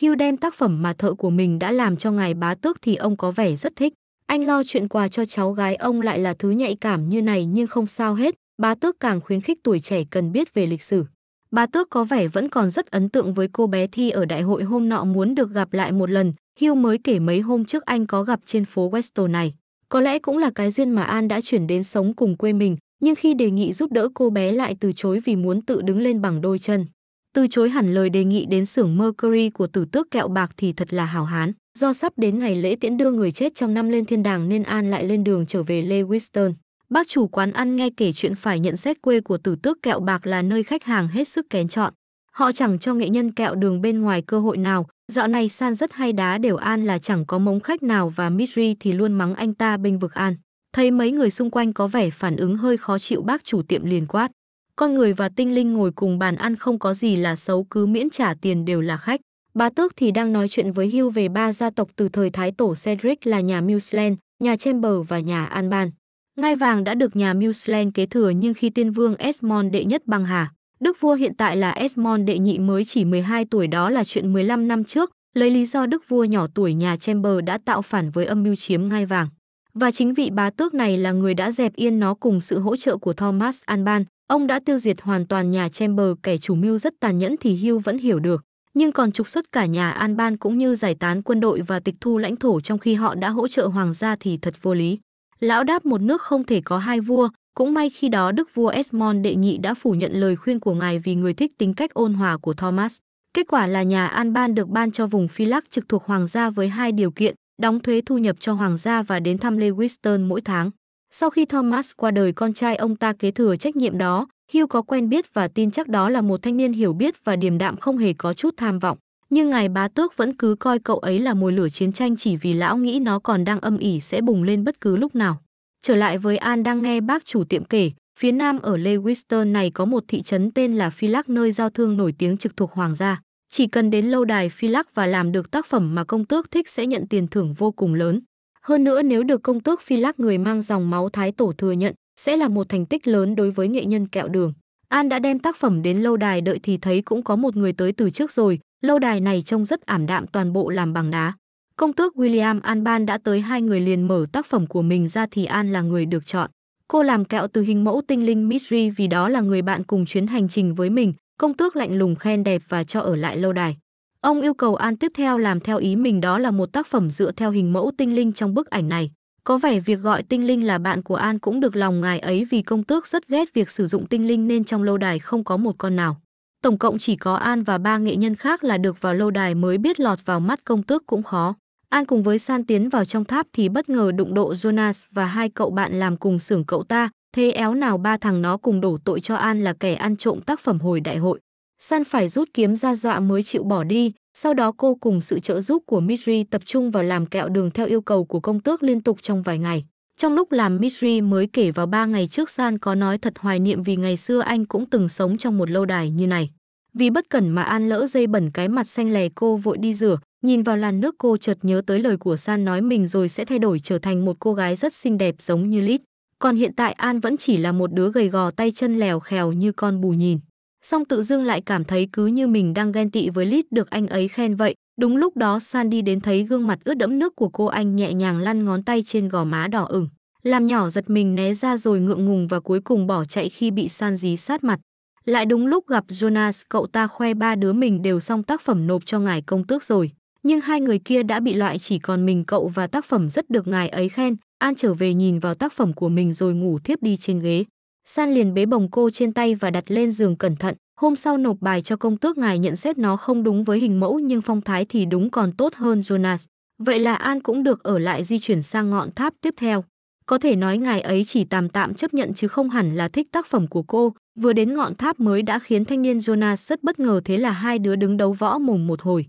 Hiu đem tác phẩm mà thợ của mình đã làm cho ngài bá tước thì ông có vẻ rất thích. Anh lo chuyện quà cho cháu gái ông lại là thứ nhạy cảm như này nhưng không sao hết. Bá tước càng khuyến khích tuổi trẻ cần biết về lịch sử. Bá tước có vẻ vẫn còn rất ấn tượng với cô bé Thi ở đại hội hôm nọ muốn được gặp lại một lần. Hiêu mới kể mấy hôm trước anh có gặp trên phố Weston này. Có lẽ cũng là cái duyên mà An đã chuyển đến sống cùng quê mình, nhưng khi đề nghị giúp đỡ cô bé lại từ chối vì muốn tự đứng lên bằng đôi chân. Từ chối hẳn lời đề nghị đến xưởng Mercury của tử tước kẹo bạc thì thật là hào hán. Do sắp đến ngày lễ tiễn đưa người chết trong năm lên thiên đàng nên An lại lên đường trở về Lewiston. Bác chủ quán ăn nghe kể chuyện phải nhận xét quê của tử tước kẹo bạc là nơi khách hàng hết sức kén chọn. Họ chẳng cho nghệ nhân kẹo đường bên ngoài cơ hội nào, Dạo này San rất hay đá đều An là chẳng có mống khách nào và Mitri thì luôn mắng anh ta bênh vực An. Thấy mấy người xung quanh có vẻ phản ứng hơi khó chịu bác chủ tiệm liền quát. Con người và tinh linh ngồi cùng bàn ăn không có gì là xấu cứ miễn trả tiền đều là khách. Bà Tước thì đang nói chuyện với Hugh về ba gia tộc từ thời Thái Tổ Cedric là nhà Museland, nhà Chamber và nhà anban Ngai vàng đã được nhà Museland kế thừa nhưng khi tiên vương Esmond đệ nhất băng hà, Đức vua hiện tại là Esmond đệ nhị mới chỉ 12 tuổi đó là chuyện 15 năm trước, lấy lý do đức vua nhỏ tuổi nhà Chamber đã tạo phản với âm mưu chiếm ngai vàng. Và chính vị bá tước này là người đã dẹp yên nó cùng sự hỗ trợ của Thomas Alban. Ông đã tiêu diệt hoàn toàn nhà Chamber kẻ chủ mưu rất tàn nhẫn thì Hugh vẫn hiểu được. Nhưng còn trục xuất cả nhà Alban cũng như giải tán quân đội và tịch thu lãnh thổ trong khi họ đã hỗ trợ hoàng gia thì thật vô lý. Lão đáp một nước không thể có hai vua, cũng may khi đó Đức vua Esmond đệ nhị đã phủ nhận lời khuyên của ngài vì người thích tính cách ôn hòa của Thomas. Kết quả là nhà An Ban được ban cho vùng Philac trực thuộc hoàng gia với hai điều kiện, đóng thuế thu nhập cho hoàng gia và đến thăm Lewiston mỗi tháng. Sau khi Thomas qua đời con trai ông ta kế thừa trách nhiệm đó, Hugh có quen biết và tin chắc đó là một thanh niên hiểu biết và điềm đạm không hề có chút tham vọng. Nhưng ngài bá tước vẫn cứ coi cậu ấy là mồi lửa chiến tranh chỉ vì lão nghĩ nó còn đang âm ỉ sẽ bùng lên bất cứ lúc nào. Trở lại với An đang nghe bác chủ tiệm kể, phía nam ở Lewiston này có một thị trấn tên là Phi nơi giao thương nổi tiếng trực thuộc hoàng gia. Chỉ cần đến lâu đài Phi và làm được tác phẩm mà công tước thích sẽ nhận tiền thưởng vô cùng lớn. Hơn nữa nếu được công tước Phi người mang dòng máu thái tổ thừa nhận, sẽ là một thành tích lớn đối với nghệ nhân kẹo đường. An đã đem tác phẩm đến lâu đài đợi thì thấy cũng có một người tới từ trước rồi, lâu đài này trông rất ảm đạm toàn bộ làm bằng đá. Công tước William Alban đã tới hai người liền mở tác phẩm của mình ra thì An là người được chọn. Cô làm kẹo từ hình mẫu tinh linh Mitri vì đó là người bạn cùng chuyến hành trình với mình. Công tước lạnh lùng khen đẹp và cho ở lại lâu đài. Ông yêu cầu An tiếp theo làm theo ý mình đó là một tác phẩm dựa theo hình mẫu tinh linh trong bức ảnh này. Có vẻ việc gọi tinh linh là bạn của An cũng được lòng ngài ấy vì công tước rất ghét việc sử dụng tinh linh nên trong lâu đài không có một con nào. Tổng cộng chỉ có An và ba nghệ nhân khác là được vào lâu đài mới biết lọt vào mắt công tước cũng khó. An cùng với San tiến vào trong tháp thì bất ngờ đụng độ Jonas và hai cậu bạn làm cùng xưởng cậu ta, thế éo nào ba thằng nó cùng đổ tội cho An là kẻ ăn trộm tác phẩm hồi đại hội. San phải rút kiếm ra dọa mới chịu bỏ đi, sau đó cô cùng sự trợ giúp của Mitri tập trung vào làm kẹo đường theo yêu cầu của công tước liên tục trong vài ngày. Trong lúc làm Mitri mới kể vào ba ngày trước San có nói thật hoài niệm vì ngày xưa anh cũng từng sống trong một lâu đài như này. Vì bất cẩn mà An lỡ dây bẩn cái mặt xanh lè cô vội đi rửa, Nhìn vào làn nước cô chợt nhớ tới lời của San nói mình rồi sẽ thay đổi trở thành một cô gái rất xinh đẹp giống như Lít. Còn hiện tại An vẫn chỉ là một đứa gầy gò tay chân lèo khèo như con bù nhìn. Song tự dưng lại cảm thấy cứ như mình đang ghen tị với Lít được anh ấy khen vậy. Đúng lúc đó San đi đến thấy gương mặt ướt đẫm nước của cô anh nhẹ nhàng lăn ngón tay trên gò má đỏ ửng. Làm nhỏ giật mình né ra rồi ngượng ngùng và cuối cùng bỏ chạy khi bị San dí sát mặt. Lại đúng lúc gặp Jonas, cậu ta khoe ba đứa mình đều xong tác phẩm nộp cho ngài công tước rồi nhưng hai người kia đã bị loại chỉ còn mình cậu và tác phẩm rất được ngài ấy khen. An trở về nhìn vào tác phẩm của mình rồi ngủ thiếp đi trên ghế. San liền bế bồng cô trên tay và đặt lên giường cẩn thận. Hôm sau nộp bài cho công tước ngài nhận xét nó không đúng với hình mẫu nhưng phong thái thì đúng còn tốt hơn Jonas. Vậy là An cũng được ở lại di chuyển sang ngọn tháp tiếp theo. Có thể nói ngài ấy chỉ tạm tạm chấp nhận chứ không hẳn là thích tác phẩm của cô. Vừa đến ngọn tháp mới đã khiến thanh niên Jonas rất bất ngờ thế là hai đứa đứng đấu võ mồm một hồi.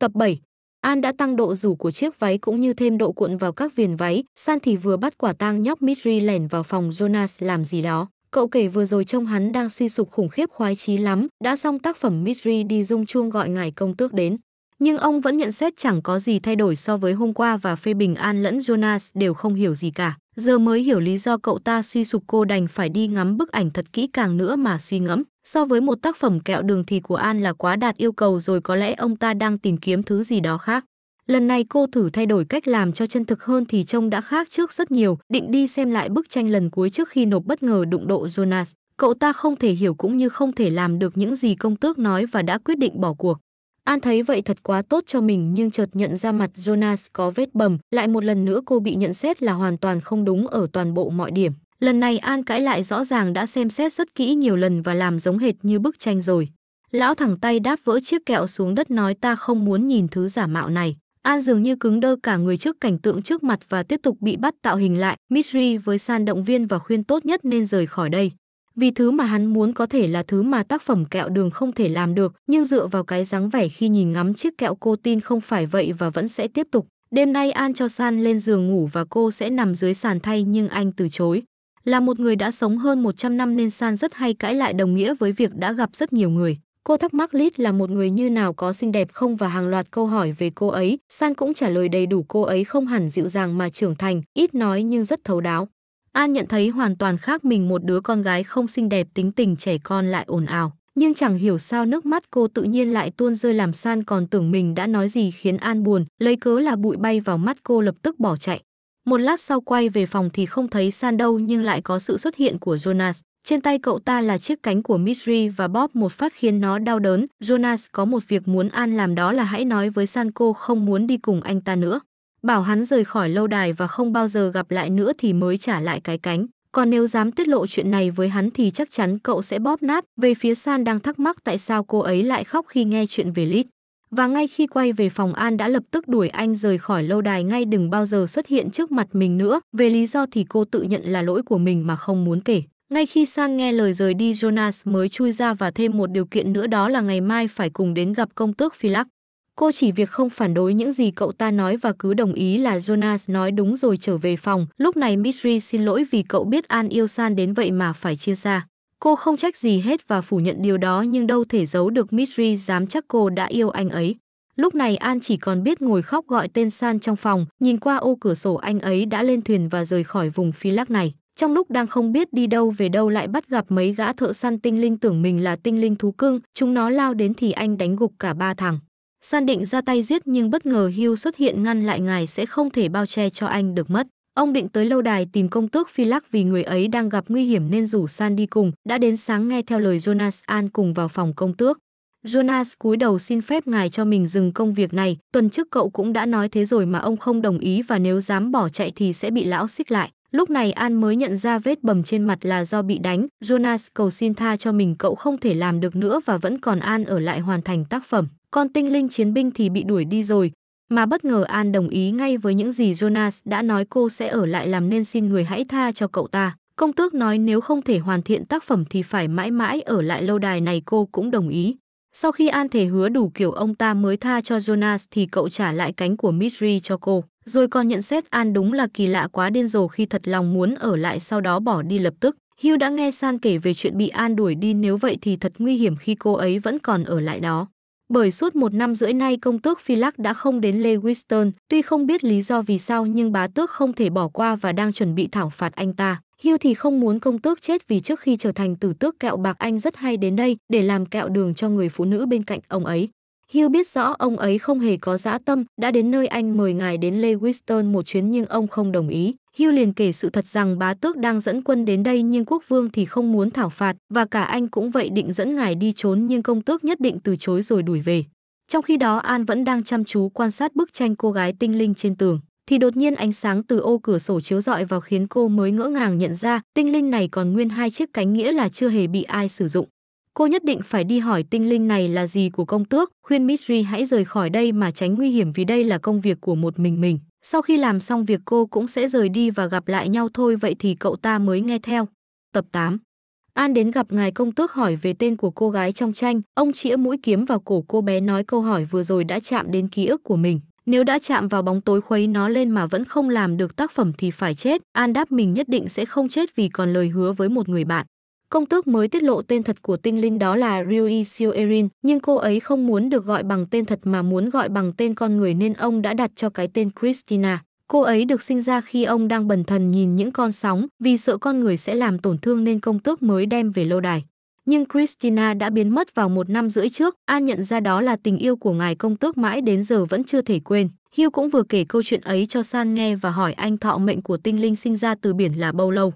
Tập 7. An đã tăng độ rủ của chiếc váy cũng như thêm độ cuộn vào các viền váy. San thì vừa bắt quả tang nhóc Mitri lẻn vào phòng Jonas làm gì đó. Cậu kể vừa rồi trông hắn đang suy sụp khủng khiếp khoái chí lắm, đã xong tác phẩm Mitri đi dung chuông gọi ngài công tước đến. Nhưng ông vẫn nhận xét chẳng có gì thay đổi so với hôm qua và phê bình An lẫn Jonas đều không hiểu gì cả. Giờ mới hiểu lý do cậu ta suy sụp cô đành phải đi ngắm bức ảnh thật kỹ càng nữa mà suy ngẫm. So với một tác phẩm kẹo đường thì của An là quá đạt yêu cầu rồi có lẽ ông ta đang tìm kiếm thứ gì đó khác. Lần này cô thử thay đổi cách làm cho chân thực hơn thì trông đã khác trước rất nhiều, định đi xem lại bức tranh lần cuối trước khi nộp bất ngờ đụng độ Jonas. Cậu ta không thể hiểu cũng như không thể làm được những gì công tước nói và đã quyết định bỏ cuộc. An thấy vậy thật quá tốt cho mình nhưng chợt nhận ra mặt Jonas có vết bầm, lại một lần nữa cô bị nhận xét là hoàn toàn không đúng ở toàn bộ mọi điểm. Lần này An cãi lại rõ ràng đã xem xét rất kỹ nhiều lần và làm giống hệt như bức tranh rồi. Lão thẳng tay đáp vỡ chiếc kẹo xuống đất nói ta không muốn nhìn thứ giả mạo này. An dường như cứng đơ cả người trước cảnh tượng trước mặt và tiếp tục bị bắt tạo hình lại. Mitri với San động viên và khuyên tốt nhất nên rời khỏi đây. Vì thứ mà hắn muốn có thể là thứ mà tác phẩm kẹo đường không thể làm được, nhưng dựa vào cái dáng vẻ khi nhìn ngắm chiếc kẹo cô tin không phải vậy và vẫn sẽ tiếp tục. Đêm nay An cho San lên giường ngủ và cô sẽ nằm dưới sàn thay nhưng anh từ chối. Là một người đã sống hơn 100 năm nên San rất hay cãi lại đồng nghĩa với việc đã gặp rất nhiều người. Cô thắc mắc Lít là một người như nào có xinh đẹp không và hàng loạt câu hỏi về cô ấy. San cũng trả lời đầy đủ cô ấy không hẳn dịu dàng mà trưởng thành, ít nói nhưng rất thấu đáo. An nhận thấy hoàn toàn khác mình một đứa con gái không xinh đẹp tính tình trẻ con lại ồn ào. Nhưng chẳng hiểu sao nước mắt cô tự nhiên lại tuôn rơi làm San còn tưởng mình đã nói gì khiến An buồn, lấy cớ là bụi bay vào mắt cô lập tức bỏ chạy. Một lát sau quay về phòng thì không thấy San đâu nhưng lại có sự xuất hiện của Jonas. Trên tay cậu ta là chiếc cánh của Mitri và bóp một phát khiến nó đau đớn. Jonas có một việc muốn An làm đó là hãy nói với San cô không muốn đi cùng anh ta nữa. Bảo hắn rời khỏi lâu đài và không bao giờ gặp lại nữa thì mới trả lại cái cánh. Còn nếu dám tiết lộ chuyện này với hắn thì chắc chắn cậu sẽ bóp nát. Về phía San đang thắc mắc tại sao cô ấy lại khóc khi nghe chuyện về Lít và ngay khi quay về phòng An đã lập tức đuổi anh rời khỏi lâu đài ngay đừng bao giờ xuất hiện trước mặt mình nữa. Về lý do thì cô tự nhận là lỗi của mình mà không muốn kể. Ngay khi Sang nghe lời rời đi Jonas mới chui ra và thêm một điều kiện nữa đó là ngày mai phải cùng đến gặp công tước Philac. Cô chỉ việc không phản đối những gì cậu ta nói và cứ đồng ý là Jonas nói đúng rồi trở về phòng. Lúc này Mitri xin lỗi vì cậu biết An yêu San đến vậy mà phải chia xa. Cô không trách gì hết và phủ nhận điều đó nhưng đâu thể giấu được Mitri dám chắc cô đã yêu anh ấy. Lúc này An chỉ còn biết ngồi khóc gọi tên San trong phòng, nhìn qua ô cửa sổ anh ấy đã lên thuyền và rời khỏi vùng phi lắc này. Trong lúc đang không biết đi đâu về đâu lại bắt gặp mấy gã thợ săn tinh linh tưởng mình là tinh linh thú cưng, chúng nó lao đến thì anh đánh gục cả ba thằng. San định ra tay giết nhưng bất ngờ Hugh xuất hiện ngăn lại ngài sẽ không thể bao che cho anh được mất. Ông định tới lâu đài tìm công tước Phi vì người ấy đang gặp nguy hiểm nên rủ San đi cùng, đã đến sáng nghe theo lời Jonas An cùng vào phòng công tước. Jonas cúi đầu xin phép ngài cho mình dừng công việc này, tuần trước cậu cũng đã nói thế rồi mà ông không đồng ý và nếu dám bỏ chạy thì sẽ bị lão xích lại. Lúc này An mới nhận ra vết bầm trên mặt là do bị đánh, Jonas cầu xin tha cho mình cậu không thể làm được nữa và vẫn còn An ở lại hoàn thành tác phẩm. Con tinh linh chiến binh thì bị đuổi đi rồi, mà bất ngờ An đồng ý ngay với những gì Jonas đã nói cô sẽ ở lại làm nên xin người hãy tha cho cậu ta. Công tước nói nếu không thể hoàn thiện tác phẩm thì phải mãi mãi ở lại lâu đài này cô cũng đồng ý. Sau khi An thể hứa đủ kiểu ông ta mới tha cho Jonas thì cậu trả lại cánh của Mitri cho cô. Rồi còn nhận xét An đúng là kỳ lạ quá điên rồ khi thật lòng muốn ở lại sau đó bỏ đi lập tức. Hugh đã nghe San kể về chuyện bị An đuổi đi nếu vậy thì thật nguy hiểm khi cô ấy vẫn còn ở lại đó bởi suốt một năm rưỡi nay công tước Philac đã không đến Lewiston, tuy không biết lý do vì sao nhưng bá tước không thể bỏ qua và đang chuẩn bị thảo phạt anh ta. hugh thì không muốn công tước chết vì trước khi trở thành tử tước kẹo bạc anh rất hay đến đây để làm kẹo đường cho người phụ nữ bên cạnh ông ấy. Hill biết rõ ông ấy không hề có dã tâm, đã đến nơi anh mời ngài đến Lewiston một chuyến nhưng ông không đồng ý. Hill liền kể sự thật rằng bá tước đang dẫn quân đến đây nhưng quốc vương thì không muốn thảo phạt và cả anh cũng vậy định dẫn ngài đi trốn nhưng công tước nhất định từ chối rồi đuổi về. Trong khi đó An vẫn đang chăm chú quan sát bức tranh cô gái tinh linh trên tường thì đột nhiên ánh sáng từ ô cửa sổ chiếu rọi vào khiến cô mới ngỡ ngàng nhận ra tinh linh này còn nguyên hai chiếc cánh nghĩa là chưa hề bị ai sử dụng Cô nhất định phải đi hỏi tinh linh này là gì của công tước, khuyên Mitri hãy rời khỏi đây mà tránh nguy hiểm vì đây là công việc của một mình mình. Sau khi làm xong việc cô cũng sẽ rời đi và gặp lại nhau thôi vậy thì cậu ta mới nghe theo. Tập 8 An đến gặp ngài công tước hỏi về tên của cô gái trong tranh, ông chĩa mũi kiếm vào cổ cô bé nói câu hỏi vừa rồi đã chạm đến ký ức của mình. Nếu đã chạm vào bóng tối khuấy nó lên mà vẫn không làm được tác phẩm thì phải chết, An đáp mình nhất định sẽ không chết vì còn lời hứa với một người bạn. Công tước mới tiết lộ tên thật của tinh linh đó là Ryui Siêu Erin, nhưng cô ấy không muốn được gọi bằng tên thật mà muốn gọi bằng tên con người nên ông đã đặt cho cái tên Christina. Cô ấy được sinh ra khi ông đang bần thần nhìn những con sóng, vì sợ con người sẽ làm tổn thương nên công tước mới đem về lâu đài. Nhưng Christina đã biến mất vào một năm rưỡi trước, An nhận ra đó là tình yêu của ngài công tước mãi đến giờ vẫn chưa thể quên. Hugh cũng vừa kể câu chuyện ấy cho San nghe và hỏi anh thọ mệnh của tinh linh sinh ra từ biển là bao lâu.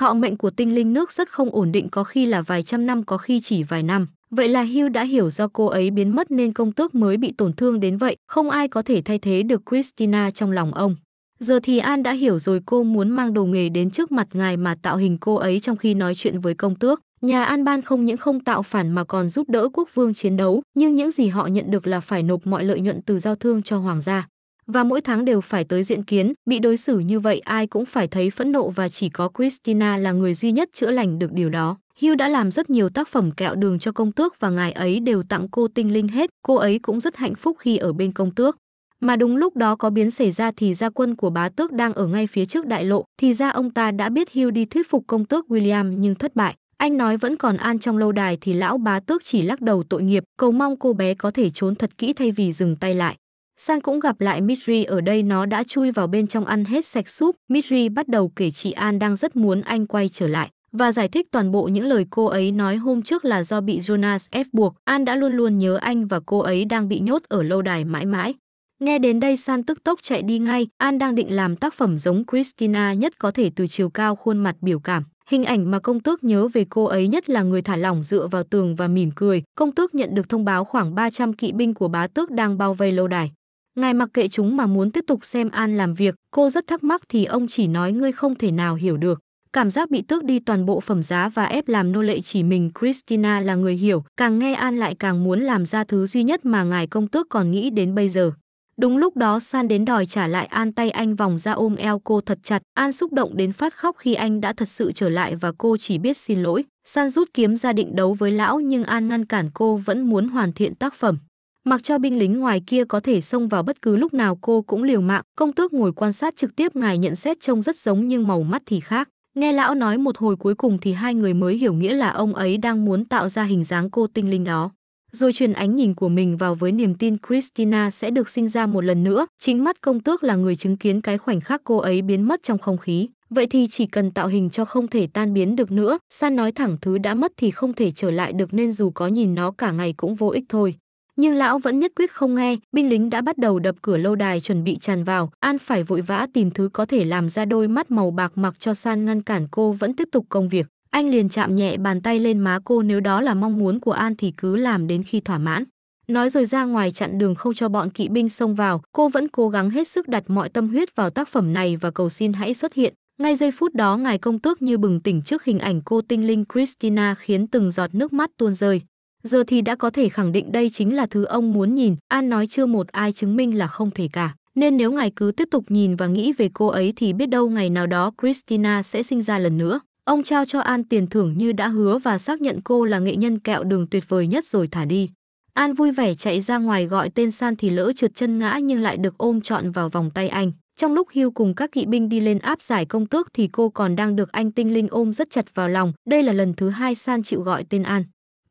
Thọ mệnh của tinh linh nước rất không ổn định có khi là vài trăm năm có khi chỉ vài năm. Vậy là Hugh đã hiểu do cô ấy biến mất nên công tước mới bị tổn thương đến vậy, không ai có thể thay thế được Christina trong lòng ông. Giờ thì An đã hiểu rồi cô muốn mang đồ nghề đến trước mặt ngài mà tạo hình cô ấy trong khi nói chuyện với công tước. Nhà An Ban không những không tạo phản mà còn giúp đỡ quốc vương chiến đấu, nhưng những gì họ nhận được là phải nộp mọi lợi nhuận từ giao thương cho hoàng gia và mỗi tháng đều phải tới diện kiến, bị đối xử như vậy ai cũng phải thấy phẫn nộ và chỉ có Christina là người duy nhất chữa lành được điều đó. Hugh đã làm rất nhiều tác phẩm kẹo đường cho công tước và ngài ấy đều tặng cô tinh linh hết, cô ấy cũng rất hạnh phúc khi ở bên công tước. Mà đúng lúc đó có biến xảy ra thì gia quân của bá tước đang ở ngay phía trước đại lộ, thì ra ông ta đã biết Hugh đi thuyết phục công tước William nhưng thất bại. Anh nói vẫn còn an trong lâu đài thì lão bá tước chỉ lắc đầu tội nghiệp, cầu mong cô bé có thể trốn thật kỹ thay vì dừng tay lại. San cũng gặp lại Mitri ở đây nó đã chui vào bên trong ăn hết sạch súp. Mitri bắt đầu kể chị An đang rất muốn anh quay trở lại và giải thích toàn bộ những lời cô ấy nói hôm trước là do bị Jonas ép buộc. An đã luôn luôn nhớ anh và cô ấy đang bị nhốt ở lâu đài mãi mãi. Nghe đến đây San tức tốc chạy đi ngay, An đang định làm tác phẩm giống Christina nhất có thể từ chiều cao khuôn mặt biểu cảm. Hình ảnh mà công tước nhớ về cô ấy nhất là người thả lỏng dựa vào tường và mỉm cười. Công tước nhận được thông báo khoảng 300 kỵ binh của bá tước đang bao vây lâu đài. Ngài mặc kệ chúng mà muốn tiếp tục xem An làm việc, cô rất thắc mắc thì ông chỉ nói ngươi không thể nào hiểu được. Cảm giác bị tước đi toàn bộ phẩm giá và ép làm nô lệ chỉ mình Christina là người hiểu, càng nghe An lại càng muốn làm ra thứ duy nhất mà ngài công tước còn nghĩ đến bây giờ. Đúng lúc đó San đến đòi trả lại An tay anh vòng ra ôm eo cô thật chặt, An xúc động đến phát khóc khi anh đã thật sự trở lại và cô chỉ biết xin lỗi. San rút kiếm ra định đấu với lão nhưng An ngăn cản cô vẫn muốn hoàn thiện tác phẩm. Mặc cho binh lính ngoài kia có thể xông vào bất cứ lúc nào cô cũng liều mạng, công tước ngồi quan sát trực tiếp ngài nhận xét trông rất giống nhưng màu mắt thì khác. Nghe lão nói một hồi cuối cùng thì hai người mới hiểu nghĩa là ông ấy đang muốn tạo ra hình dáng cô tinh linh đó. Rồi truyền ánh nhìn của mình vào với niềm tin Christina sẽ được sinh ra một lần nữa. Chính mắt công tước là người chứng kiến cái khoảnh khắc cô ấy biến mất trong không khí. Vậy thì chỉ cần tạo hình cho không thể tan biến được nữa. San nói thẳng thứ đã mất thì không thể trở lại được nên dù có nhìn nó cả ngày cũng vô ích thôi nhưng lão vẫn nhất quyết không nghe binh lính đã bắt đầu đập cửa lâu đài chuẩn bị tràn vào an phải vội vã tìm thứ có thể làm ra đôi mắt màu bạc mặc cho san ngăn cản cô vẫn tiếp tục công việc anh liền chạm nhẹ bàn tay lên má cô nếu đó là mong muốn của an thì cứ làm đến khi thỏa mãn nói rồi ra ngoài chặn đường không cho bọn kỵ binh xông vào cô vẫn cố gắng hết sức đặt mọi tâm huyết vào tác phẩm này và cầu xin hãy xuất hiện ngay giây phút đó ngài công tước như bừng tỉnh trước hình ảnh cô tinh linh christina khiến từng giọt nước mắt tuôn rơi giờ thì đã có thể khẳng định đây chính là thứ ông muốn nhìn an nói chưa một ai chứng minh là không thể cả nên nếu ngài cứ tiếp tục nhìn và nghĩ về cô ấy thì biết đâu ngày nào đó christina sẽ sinh ra lần nữa ông trao cho an tiền thưởng như đã hứa và xác nhận cô là nghệ nhân kẹo đường tuyệt vời nhất rồi thả đi an vui vẻ chạy ra ngoài gọi tên san thì lỡ trượt chân ngã nhưng lại được ôm trọn vào vòng tay anh trong lúc Hiêu cùng các kỵ binh đi lên áp giải công tước thì cô còn đang được anh tinh linh ôm rất chặt vào lòng. Đây là lần thứ hai San chịu gọi tên An.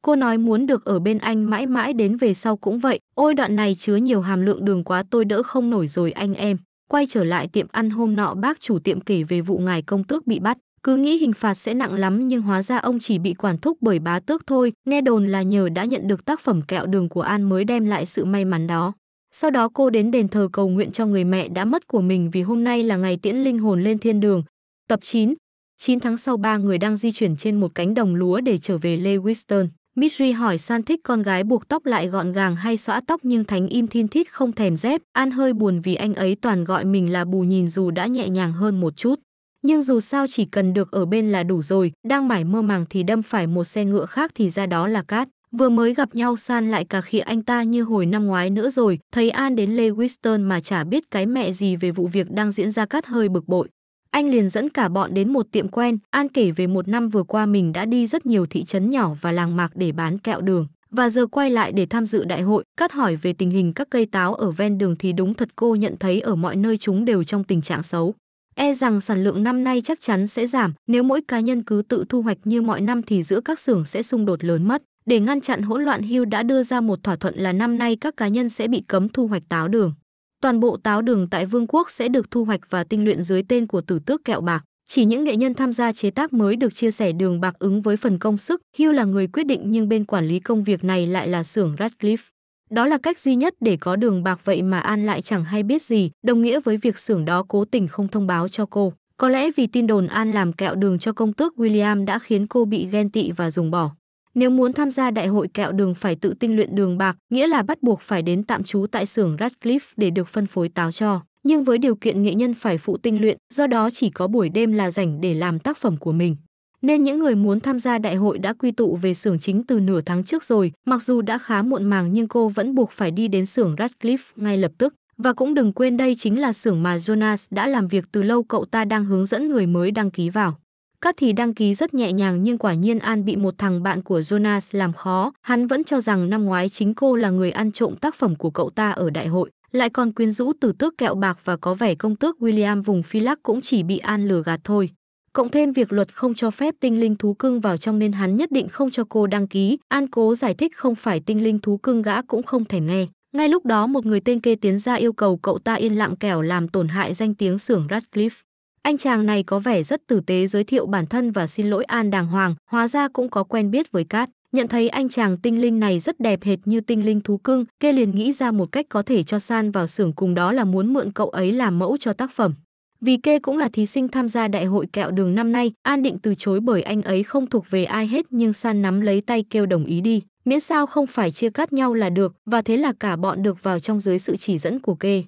Cô nói muốn được ở bên anh mãi mãi đến về sau cũng vậy. Ôi đoạn này chứa nhiều hàm lượng đường quá tôi đỡ không nổi rồi anh em. Quay trở lại tiệm ăn hôm nọ bác chủ tiệm kể về vụ ngài công tước bị bắt. Cứ nghĩ hình phạt sẽ nặng lắm nhưng hóa ra ông chỉ bị quản thúc bởi bá tước thôi. Nghe đồn là nhờ đã nhận được tác phẩm kẹo đường của An mới đem lại sự may mắn đó. Sau đó cô đến đền thờ cầu nguyện cho người mẹ đã mất của mình vì hôm nay là ngày tiễn linh hồn lên thiên đường. Tập 9 9 tháng sau ba người đang di chuyển trên một cánh đồng lúa để trở về Lewiston. Mitri hỏi San thích con gái buộc tóc lại gọn gàng hay xõa tóc nhưng Thánh im thiên thít không thèm dép. An hơi buồn vì anh ấy toàn gọi mình là bù nhìn dù đã nhẹ nhàng hơn một chút. Nhưng dù sao chỉ cần được ở bên là đủ rồi, đang mải mơ màng thì đâm phải một xe ngựa khác thì ra đó là cát. Vừa mới gặp nhau San lại cà khịa anh ta như hồi năm ngoái nữa rồi, thấy An đến Lê Winston mà chả biết cái mẹ gì về vụ việc đang diễn ra cát hơi bực bội anh liền dẫn cả bọn đến một tiệm quen. An kể về một năm vừa qua mình đã đi rất nhiều thị trấn nhỏ và làng mạc để bán kẹo đường. Và giờ quay lại để tham dự đại hội, cắt hỏi về tình hình các cây táo ở ven đường thì đúng thật cô nhận thấy ở mọi nơi chúng đều trong tình trạng xấu. E rằng sản lượng năm nay chắc chắn sẽ giảm, nếu mỗi cá nhân cứ tự thu hoạch như mọi năm thì giữa các xưởng sẽ xung đột lớn mất. Để ngăn chặn hỗn loạn Hill đã đưa ra một thỏa thuận là năm nay các cá nhân sẽ bị cấm thu hoạch táo đường toàn bộ táo đường tại Vương quốc sẽ được thu hoạch và tinh luyện dưới tên của tử tước kẹo bạc. Chỉ những nghệ nhân tham gia chế tác mới được chia sẻ đường bạc ứng với phần công sức. Hugh là người quyết định nhưng bên quản lý công việc này lại là xưởng Radcliffe. Đó là cách duy nhất để có đường bạc vậy mà An lại chẳng hay biết gì, đồng nghĩa với việc xưởng đó cố tình không thông báo cho cô. Có lẽ vì tin đồn An làm kẹo đường cho công tước William đã khiến cô bị ghen tị và dùng bỏ. Nếu muốn tham gia đại hội kẹo đường phải tự tinh luyện đường bạc, nghĩa là bắt buộc phải đến tạm trú tại xưởng Radcliffe để được phân phối táo cho. Nhưng với điều kiện nghệ nhân phải phụ tinh luyện, do đó chỉ có buổi đêm là rảnh để làm tác phẩm của mình. Nên những người muốn tham gia đại hội đã quy tụ về xưởng chính từ nửa tháng trước rồi, mặc dù đã khá muộn màng nhưng cô vẫn buộc phải đi đến xưởng Radcliffe ngay lập tức. Và cũng đừng quên đây chính là xưởng mà Jonas đã làm việc từ lâu cậu ta đang hướng dẫn người mới đăng ký vào. Các thì đăng ký rất nhẹ nhàng nhưng quả nhiên An bị một thằng bạn của Jonas làm khó. Hắn vẫn cho rằng năm ngoái chính cô là người ăn trộm tác phẩm của cậu ta ở đại hội. Lại còn quyến rũ từ tước kẹo bạc và có vẻ công tước William vùng Philac cũng chỉ bị An lừa gạt thôi. Cộng thêm việc luật không cho phép tinh linh thú cưng vào trong nên hắn nhất định không cho cô đăng ký. An cố giải thích không phải tinh linh thú cưng gã cũng không thể nghe. Ngay lúc đó một người tên kê tiến ra yêu cầu cậu ta yên lặng kẻo làm tổn hại danh tiếng xưởng Radcliffe. Anh chàng này có vẻ rất tử tế giới thiệu bản thân và xin lỗi An đàng hoàng, hóa ra cũng có quen biết với Cát. Nhận thấy anh chàng tinh linh này rất đẹp hệt như tinh linh thú cưng, kê liền nghĩ ra một cách có thể cho San vào xưởng cùng đó là muốn mượn cậu ấy làm mẫu cho tác phẩm. Vì kê cũng là thí sinh tham gia đại hội kẹo đường năm nay, An định từ chối bởi anh ấy không thuộc về ai hết nhưng San nắm lấy tay kêu đồng ý đi. Miễn sao không phải chia cắt nhau là được và thế là cả bọn được vào trong dưới sự chỉ dẫn của kê.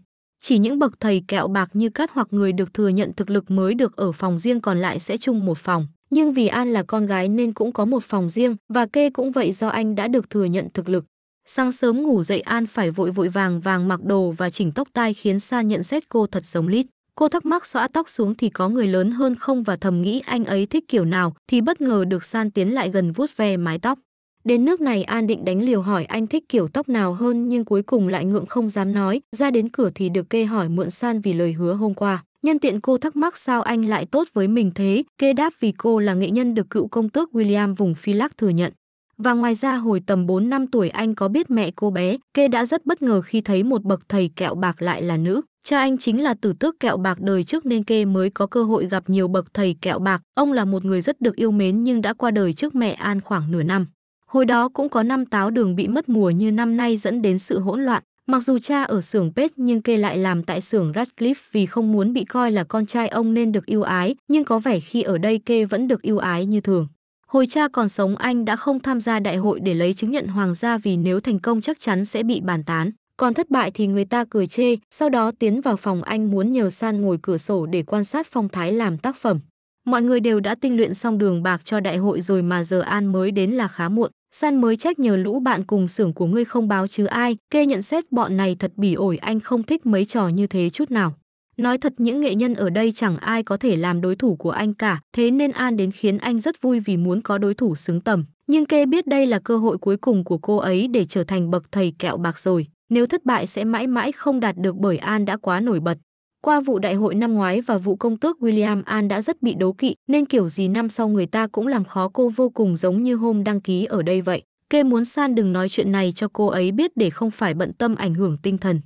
Chỉ những bậc thầy kẹo bạc như cát hoặc người được thừa nhận thực lực mới được ở phòng riêng còn lại sẽ chung một phòng. Nhưng vì An là con gái nên cũng có một phòng riêng và kê cũng vậy do anh đã được thừa nhận thực lực. Sáng sớm ngủ dậy An phải vội vội vàng vàng mặc đồ và chỉnh tóc tai khiến Sa nhận xét cô thật giống lít. Cô thắc mắc xõa tóc xuống thì có người lớn hơn không và thầm nghĩ anh ấy thích kiểu nào thì bất ngờ được San tiến lại gần vuốt ve mái tóc. Đến nước này An định đánh liều hỏi anh thích kiểu tóc nào hơn nhưng cuối cùng lại ngượng không dám nói, ra đến cửa thì được kê hỏi mượn san vì lời hứa hôm qua. Nhân tiện cô thắc mắc sao anh lại tốt với mình thế, kê đáp vì cô là nghệ nhân được cựu công tước William vùng Phi thừa nhận. Và ngoài ra hồi tầm 4 năm tuổi anh có biết mẹ cô bé, kê đã rất bất ngờ khi thấy một bậc thầy kẹo bạc lại là nữ. Cha anh chính là tử tước kẹo bạc đời trước nên kê mới có cơ hội gặp nhiều bậc thầy kẹo bạc. Ông là một người rất được yêu mến nhưng đã qua đời trước mẹ An khoảng nửa năm. Hồi đó cũng có năm táo đường bị mất mùa như năm nay dẫn đến sự hỗn loạn. Mặc dù cha ở xưởng Pet nhưng kê lại làm tại xưởng Radcliffe vì không muốn bị coi là con trai ông nên được yêu ái, nhưng có vẻ khi ở đây kê vẫn được yêu ái như thường. Hồi cha còn sống anh đã không tham gia đại hội để lấy chứng nhận hoàng gia vì nếu thành công chắc chắn sẽ bị bàn tán. Còn thất bại thì người ta cười chê, sau đó tiến vào phòng anh muốn nhờ San ngồi cửa sổ để quan sát phong thái làm tác phẩm. Mọi người đều đã tinh luyện xong đường bạc cho đại hội rồi mà giờ An mới đến là khá muộn. San mới trách nhờ lũ bạn cùng xưởng của ngươi không báo chứ ai, kê nhận xét bọn này thật bỉ ổi anh không thích mấy trò như thế chút nào. Nói thật những nghệ nhân ở đây chẳng ai có thể làm đối thủ của anh cả, thế nên An đến khiến anh rất vui vì muốn có đối thủ xứng tầm. Nhưng kê biết đây là cơ hội cuối cùng của cô ấy để trở thành bậc thầy kẹo bạc rồi. Nếu thất bại sẽ mãi mãi không đạt được bởi An đã quá nổi bật. Qua vụ đại hội năm ngoái và vụ công tước William An đã rất bị đố kỵ nên kiểu gì năm sau người ta cũng làm khó cô vô cùng giống như hôm đăng ký ở đây vậy. Kê muốn San đừng nói chuyện này cho cô ấy biết để không phải bận tâm ảnh hưởng tinh thần.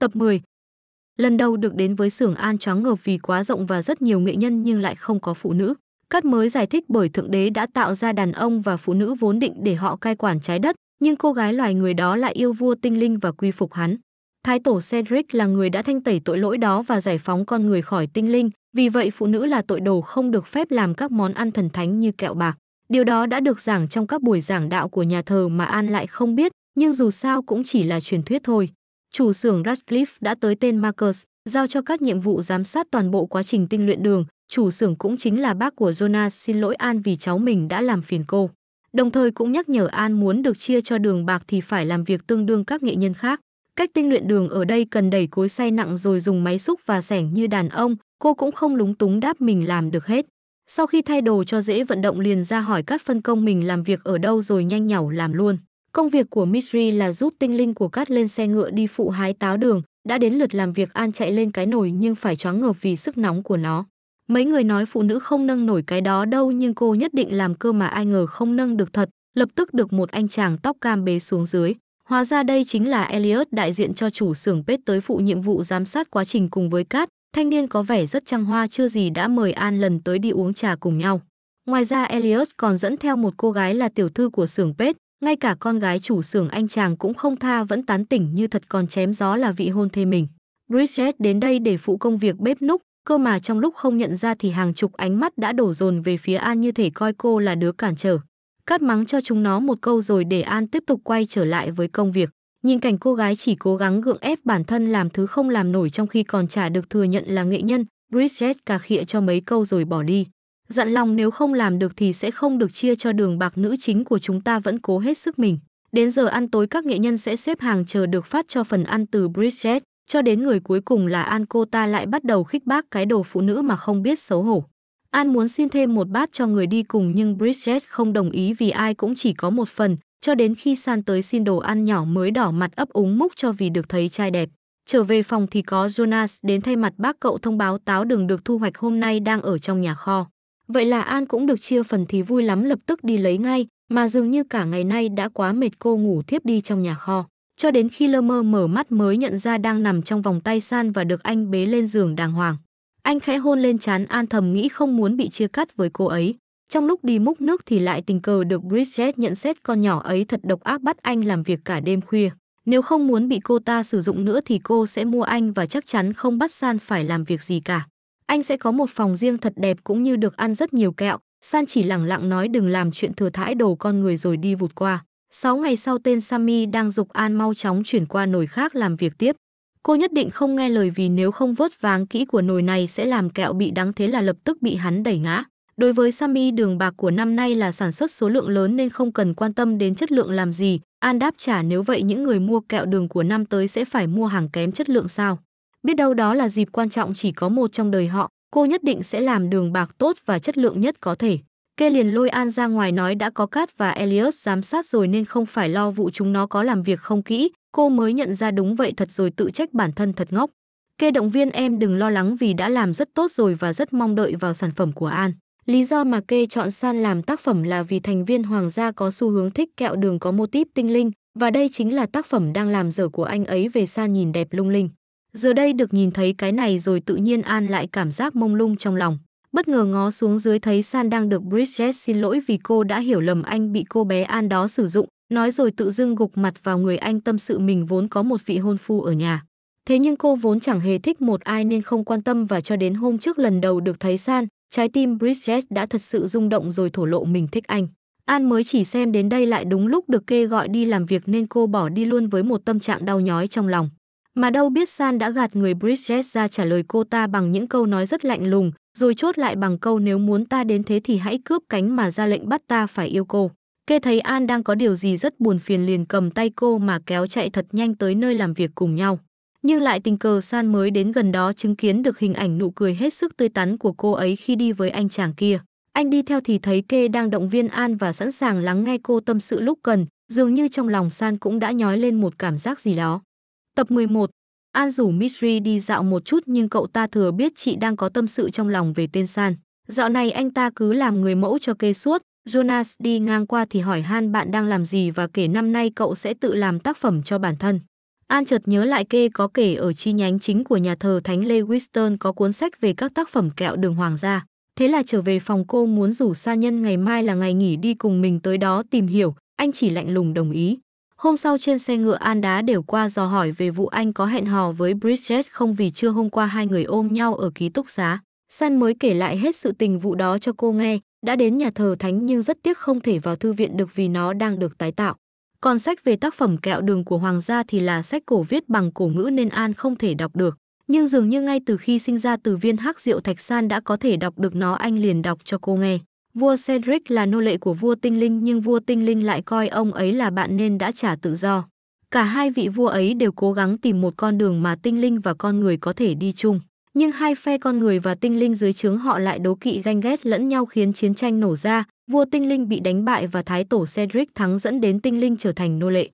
Tập 10 Lần đầu được đến với xưởng An choáng ngợp vì quá rộng và rất nhiều nghệ nhân nhưng lại không có phụ nữ. Cát mới giải thích bởi Thượng Đế đã tạo ra đàn ông và phụ nữ vốn định để họ cai quản trái đất, nhưng cô gái loài người đó lại yêu vua tinh linh và quy phục hắn. Thái tổ Cedric là người đã thanh tẩy tội lỗi đó và giải phóng con người khỏi tinh linh, vì vậy phụ nữ là tội đồ không được phép làm các món ăn thần thánh như kẹo bạc. Điều đó đã được giảng trong các buổi giảng đạo của nhà thờ mà An lại không biết, nhưng dù sao cũng chỉ là truyền thuyết thôi. Chủ xưởng Radcliffe đã tới tên Marcus, giao cho các nhiệm vụ giám sát toàn bộ quá trình tinh luyện đường. Chủ xưởng cũng chính là bác của Jonas xin lỗi An vì cháu mình đã làm phiền cô. Đồng thời cũng nhắc nhở An muốn được chia cho đường bạc thì phải làm việc tương đương các nghệ nhân khác. Cách tinh luyện đường ở đây cần đẩy cối xay nặng rồi dùng máy xúc và sẻng như đàn ông, cô cũng không lúng túng đáp mình làm được hết. Sau khi thay đồ cho dễ vận động liền ra hỏi các phân công mình làm việc ở đâu rồi nhanh nhảu làm luôn. Công việc của Mitri là giúp tinh linh của Cát lên xe ngựa đi phụ hái táo đường, đã đến lượt làm việc An chạy lên cái nồi nhưng phải choáng ngợp vì sức nóng của nó. Mấy người nói phụ nữ không nâng nổi cái đó đâu nhưng cô nhất định làm cơ mà ai ngờ không nâng được thật, lập tức được một anh chàng tóc cam bế xuống dưới. Hóa ra đây chính là Elliot đại diện cho chủ xưởng Pet tới phụ nhiệm vụ giám sát quá trình cùng với Cát, thanh niên có vẻ rất trăng hoa chưa gì đã mời An lần tới đi uống trà cùng nhau. Ngoài ra Elliot còn dẫn theo một cô gái là tiểu thư của xưởng Pet, ngay cả con gái chủ xưởng anh chàng cũng không tha vẫn tán tỉnh như thật còn chém gió là vị hôn thê mình. Bridget đến đây để phụ công việc bếp núc, cơ mà trong lúc không nhận ra thì hàng chục ánh mắt đã đổ dồn về phía An như thể coi cô là đứa cản trở cắt mắng cho chúng nó một câu rồi để An tiếp tục quay trở lại với công việc. Nhìn cảnh cô gái chỉ cố gắng gượng ép bản thân làm thứ không làm nổi trong khi còn trả được thừa nhận là nghệ nhân, Bridget cà khịa cho mấy câu rồi bỏ đi. Dặn lòng nếu không làm được thì sẽ không được chia cho đường bạc nữ chính của chúng ta vẫn cố hết sức mình. Đến giờ ăn tối các nghệ nhân sẽ xếp hàng chờ được phát cho phần ăn từ Bridget, cho đến người cuối cùng là An cô ta lại bắt đầu khích bác cái đồ phụ nữ mà không biết xấu hổ. An muốn xin thêm một bát cho người đi cùng nhưng Bridget không đồng ý vì ai cũng chỉ có một phần, cho đến khi San tới xin đồ ăn nhỏ mới đỏ mặt ấp úng múc cho vì được thấy trai đẹp. Trở về phòng thì có Jonas đến thay mặt bác cậu thông báo táo đường được thu hoạch hôm nay đang ở trong nhà kho. Vậy là An cũng được chia phần thì vui lắm lập tức đi lấy ngay, mà dường như cả ngày nay đã quá mệt cô ngủ thiếp đi trong nhà kho. Cho đến khi lơ mơ mở mắt mới nhận ra đang nằm trong vòng tay San và được anh bế lên giường đàng hoàng. Anh khẽ hôn lên chán An thầm nghĩ không muốn bị chia cắt với cô ấy. Trong lúc đi múc nước thì lại tình cờ được Bridget nhận xét con nhỏ ấy thật độc ác bắt anh làm việc cả đêm khuya. Nếu không muốn bị cô ta sử dụng nữa thì cô sẽ mua anh và chắc chắn không bắt San phải làm việc gì cả. Anh sẽ có một phòng riêng thật đẹp cũng như được ăn rất nhiều kẹo. San chỉ lẳng lặng nói đừng làm chuyện thừa thãi đồ con người rồi đi vụt qua. Sáu ngày sau tên Sammy đang dục An mau chóng chuyển qua nồi khác làm việc tiếp. Cô nhất định không nghe lời vì nếu không vớt váng kỹ của nồi này sẽ làm kẹo bị đắng thế là lập tức bị hắn đẩy ngã. Đối với sami đường bạc của năm nay là sản xuất số lượng lớn nên không cần quan tâm đến chất lượng làm gì. An đáp trả nếu vậy những người mua kẹo đường của năm tới sẽ phải mua hàng kém chất lượng sao. Biết đâu đó là dịp quan trọng chỉ có một trong đời họ, cô nhất định sẽ làm đường bạc tốt và chất lượng nhất có thể. Kê liền lôi An ra ngoài nói đã có Cát và Elias giám sát rồi nên không phải lo vụ chúng nó có làm việc không kỹ, cô mới nhận ra đúng vậy thật rồi tự trách bản thân thật ngốc. Kê động viên em đừng lo lắng vì đã làm rất tốt rồi và rất mong đợi vào sản phẩm của An. Lý do mà Kê chọn San làm tác phẩm là vì thành viên hoàng gia có xu hướng thích kẹo đường có mô típ tinh linh và đây chính là tác phẩm đang làm dở của anh ấy về San nhìn đẹp lung linh. Giờ đây được nhìn thấy cái này rồi tự nhiên An lại cảm giác mông lung trong lòng bất ngờ ngó xuống dưới thấy San đang được Bridget xin lỗi vì cô đã hiểu lầm anh bị cô bé An đó sử dụng, nói rồi tự dưng gục mặt vào người anh tâm sự mình vốn có một vị hôn phu ở nhà. Thế nhưng cô vốn chẳng hề thích một ai nên không quan tâm và cho đến hôm trước lần đầu được thấy San, trái tim Bridget đã thật sự rung động rồi thổ lộ mình thích anh. An mới chỉ xem đến đây lại đúng lúc được kê gọi đi làm việc nên cô bỏ đi luôn với một tâm trạng đau nhói trong lòng. Mà đâu biết San đã gạt người Bridget ra trả lời cô ta bằng những câu nói rất lạnh lùng, rồi chốt lại bằng câu nếu muốn ta đến thế thì hãy cướp cánh mà ra lệnh bắt ta phải yêu cô. Kê thấy An đang có điều gì rất buồn phiền liền cầm tay cô mà kéo chạy thật nhanh tới nơi làm việc cùng nhau. Nhưng lại tình cờ San mới đến gần đó chứng kiến được hình ảnh nụ cười hết sức tươi tắn của cô ấy khi đi với anh chàng kia. Anh đi theo thì thấy Kê đang động viên An và sẵn sàng lắng nghe cô tâm sự lúc cần, dường như trong lòng San cũng đã nhói lên một cảm giác gì đó. Tập 11 An rủ Mitri đi dạo một chút nhưng cậu ta thừa biết chị đang có tâm sự trong lòng về tên San. Dạo này anh ta cứ làm người mẫu cho kê suốt. Jonas đi ngang qua thì hỏi Han bạn đang làm gì và kể năm nay cậu sẽ tự làm tác phẩm cho bản thân. An chợt nhớ lại kê có kể ở chi nhánh chính của nhà thờ Thánh Lê Winston có cuốn sách về các tác phẩm kẹo đường hoàng gia. Thế là trở về phòng cô muốn rủ sa nhân ngày mai là ngày nghỉ đi cùng mình tới đó tìm hiểu, anh chỉ lạnh lùng đồng ý. Hôm sau trên xe ngựa An Đá đều qua dò hỏi về vụ anh có hẹn hò với Bridget không vì chưa hôm qua hai người ôm nhau ở ký túc xá. San mới kể lại hết sự tình vụ đó cho cô nghe, đã đến nhà thờ thánh nhưng rất tiếc không thể vào thư viện được vì nó đang được tái tạo. Còn sách về tác phẩm kẹo đường của Hoàng gia thì là sách cổ viết bằng cổ ngữ nên An không thể đọc được. Nhưng dường như ngay từ khi sinh ra từ viên hắc rượu thạch San đã có thể đọc được nó anh liền đọc cho cô nghe. Vua Cedric là nô lệ của vua tinh linh nhưng vua tinh linh lại coi ông ấy là bạn nên đã trả tự do. Cả hai vị vua ấy đều cố gắng tìm một con đường mà tinh linh và con người có thể đi chung. Nhưng hai phe con người và tinh linh dưới trướng họ lại đấu kỵ ganh ghét lẫn nhau khiến chiến tranh nổ ra. Vua tinh linh bị đánh bại và thái tổ Cedric thắng dẫn đến tinh linh trở thành nô lệ.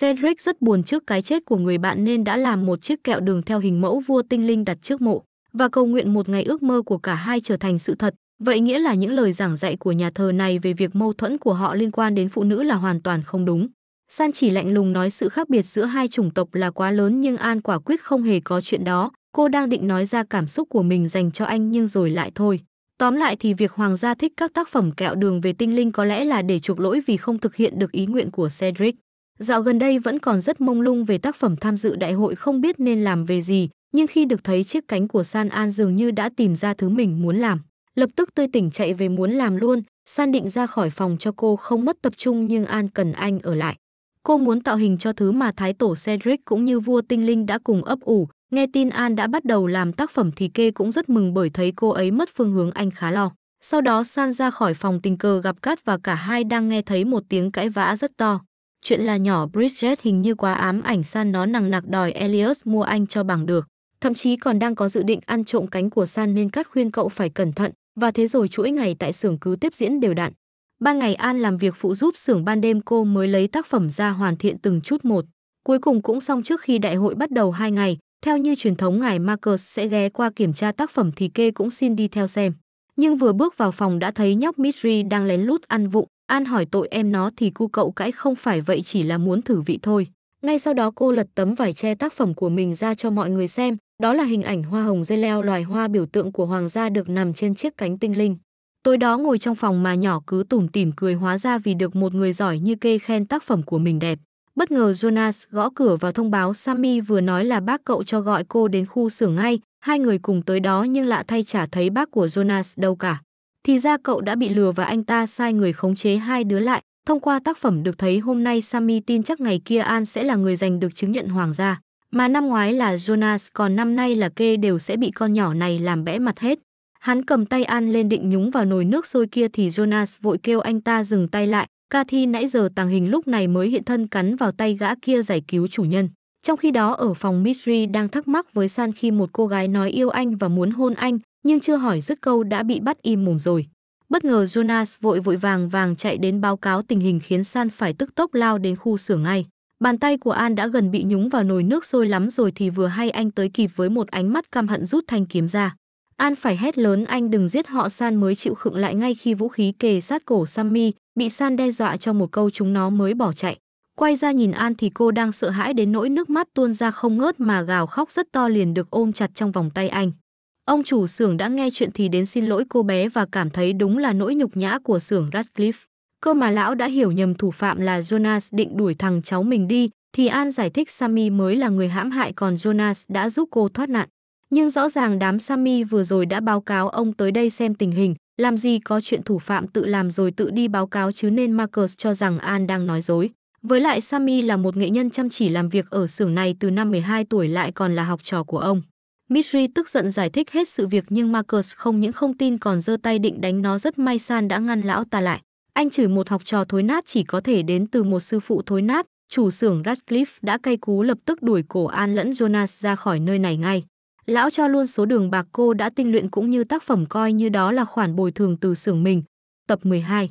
Cedric rất buồn trước cái chết của người bạn nên đã làm một chiếc kẹo đường theo hình mẫu vua tinh linh đặt trước mộ và cầu nguyện một ngày ước mơ của cả hai trở thành sự thật. Vậy nghĩa là những lời giảng dạy của nhà thờ này về việc mâu thuẫn của họ liên quan đến phụ nữ là hoàn toàn không đúng. San chỉ lạnh lùng nói sự khác biệt giữa hai chủng tộc là quá lớn nhưng An quả quyết không hề có chuyện đó. Cô đang định nói ra cảm xúc của mình dành cho anh nhưng rồi lại thôi. Tóm lại thì việc Hoàng gia thích các tác phẩm kẹo đường về tinh linh có lẽ là để chuộc lỗi vì không thực hiện được ý nguyện của Cedric. Dạo gần đây vẫn còn rất mông lung về tác phẩm tham dự đại hội không biết nên làm về gì, nhưng khi được thấy chiếc cánh của San An dường như đã tìm ra thứ mình muốn làm lập tức tươi tỉnh chạy về muốn làm luôn, san định ra khỏi phòng cho cô không mất tập trung nhưng An cần anh ở lại. Cô muốn tạo hình cho thứ mà Thái Tổ Cedric cũng như vua tinh linh đã cùng ấp ủ, nghe tin An đã bắt đầu làm tác phẩm thì kê cũng rất mừng bởi thấy cô ấy mất phương hướng anh khá lo. Sau đó San ra khỏi phòng tình cờ gặp Cát và cả hai đang nghe thấy một tiếng cãi vã rất to. Chuyện là nhỏ Bridget hình như quá ám ảnh San nó nặng nặc đòi Elias mua anh cho bằng được. Thậm chí còn đang có dự định ăn trộm cánh của San nên Cát khuyên cậu phải cẩn thận, và thế rồi chuỗi ngày tại xưởng cứ tiếp diễn đều đặn. Ban ngày An làm việc phụ giúp xưởng ban đêm cô mới lấy tác phẩm ra hoàn thiện từng chút một. Cuối cùng cũng xong trước khi đại hội bắt đầu hai ngày, theo như truyền thống ngài Marcus sẽ ghé qua kiểm tra tác phẩm thì kê cũng xin đi theo xem. Nhưng vừa bước vào phòng đã thấy nhóc Mitri đang lén lút ăn vụng, An hỏi tội em nó thì cu cậu cãi không phải vậy chỉ là muốn thử vị thôi. Ngay sau đó cô lật tấm vải che tác phẩm của mình ra cho mọi người xem, đó là hình ảnh hoa hồng dây leo loài hoa biểu tượng của hoàng gia được nằm trên chiếc cánh tinh linh. Tối đó ngồi trong phòng mà nhỏ cứ tủm tỉm cười hóa ra vì được một người giỏi như kê khen tác phẩm của mình đẹp. Bất ngờ Jonas gõ cửa vào thông báo Sammy vừa nói là bác cậu cho gọi cô đến khu xưởng ngay, hai người cùng tới đó nhưng lạ thay chả thấy bác của Jonas đâu cả. Thì ra cậu đã bị lừa và anh ta sai người khống chế hai đứa lại, thông qua tác phẩm được thấy hôm nay Sammy tin chắc ngày kia An sẽ là người giành được chứng nhận hoàng gia. Mà năm ngoái là Jonas còn năm nay là kê đều sẽ bị con nhỏ này làm bẽ mặt hết. Hắn cầm tay An lên định nhúng vào nồi nước sôi kia thì Jonas vội kêu anh ta dừng tay lại. Cathy nãy giờ tàng hình lúc này mới hiện thân cắn vào tay gã kia giải cứu chủ nhân. Trong khi đó ở phòng Mitri đang thắc mắc với San khi một cô gái nói yêu anh và muốn hôn anh, nhưng chưa hỏi dứt câu đã bị bắt im mồm rồi. Bất ngờ Jonas vội vội vàng vàng chạy đến báo cáo tình hình khiến San phải tức tốc lao đến khu xưởng ngay. Bàn tay của An đã gần bị nhúng vào nồi nước sôi lắm rồi thì vừa hay anh tới kịp với một ánh mắt căm hận rút thanh kiếm ra. An phải hét lớn anh đừng giết họ San mới chịu khựng lại ngay khi vũ khí kề sát cổ Sammy, bị San đe dọa cho một câu chúng nó mới bỏ chạy. Quay ra nhìn An thì cô đang sợ hãi đến nỗi nước mắt tuôn ra không ngớt mà gào khóc rất to liền được ôm chặt trong vòng tay anh. Ông chủ xưởng đã nghe chuyện thì đến xin lỗi cô bé và cảm thấy đúng là nỗi nhục nhã của xưởng Radcliffe. Cơ mà lão đã hiểu nhầm thủ phạm là Jonas định đuổi thằng cháu mình đi, thì An giải thích Sammy mới là người hãm hại còn Jonas đã giúp cô thoát nạn. Nhưng rõ ràng đám Sammy vừa rồi đã báo cáo ông tới đây xem tình hình, làm gì có chuyện thủ phạm tự làm rồi tự đi báo cáo chứ nên Marcus cho rằng An đang nói dối. Với lại Sammy là một nghệ nhân chăm chỉ làm việc ở xưởng này từ năm 12 tuổi lại còn là học trò của ông. Mitri tức giận giải thích hết sự việc nhưng Marcus không những không tin còn giơ tay định đánh nó rất may San đã ngăn lão ta lại. Anh chửi một học trò thối nát chỉ có thể đến từ một sư phụ thối nát, chủ xưởng Radcliffe đã cay cú lập tức đuổi cổ An lẫn Jonas ra khỏi nơi này ngay. Lão cho luôn số đường bạc cô đã tinh luyện cũng như tác phẩm coi như đó là khoản bồi thường từ xưởng mình. Tập 12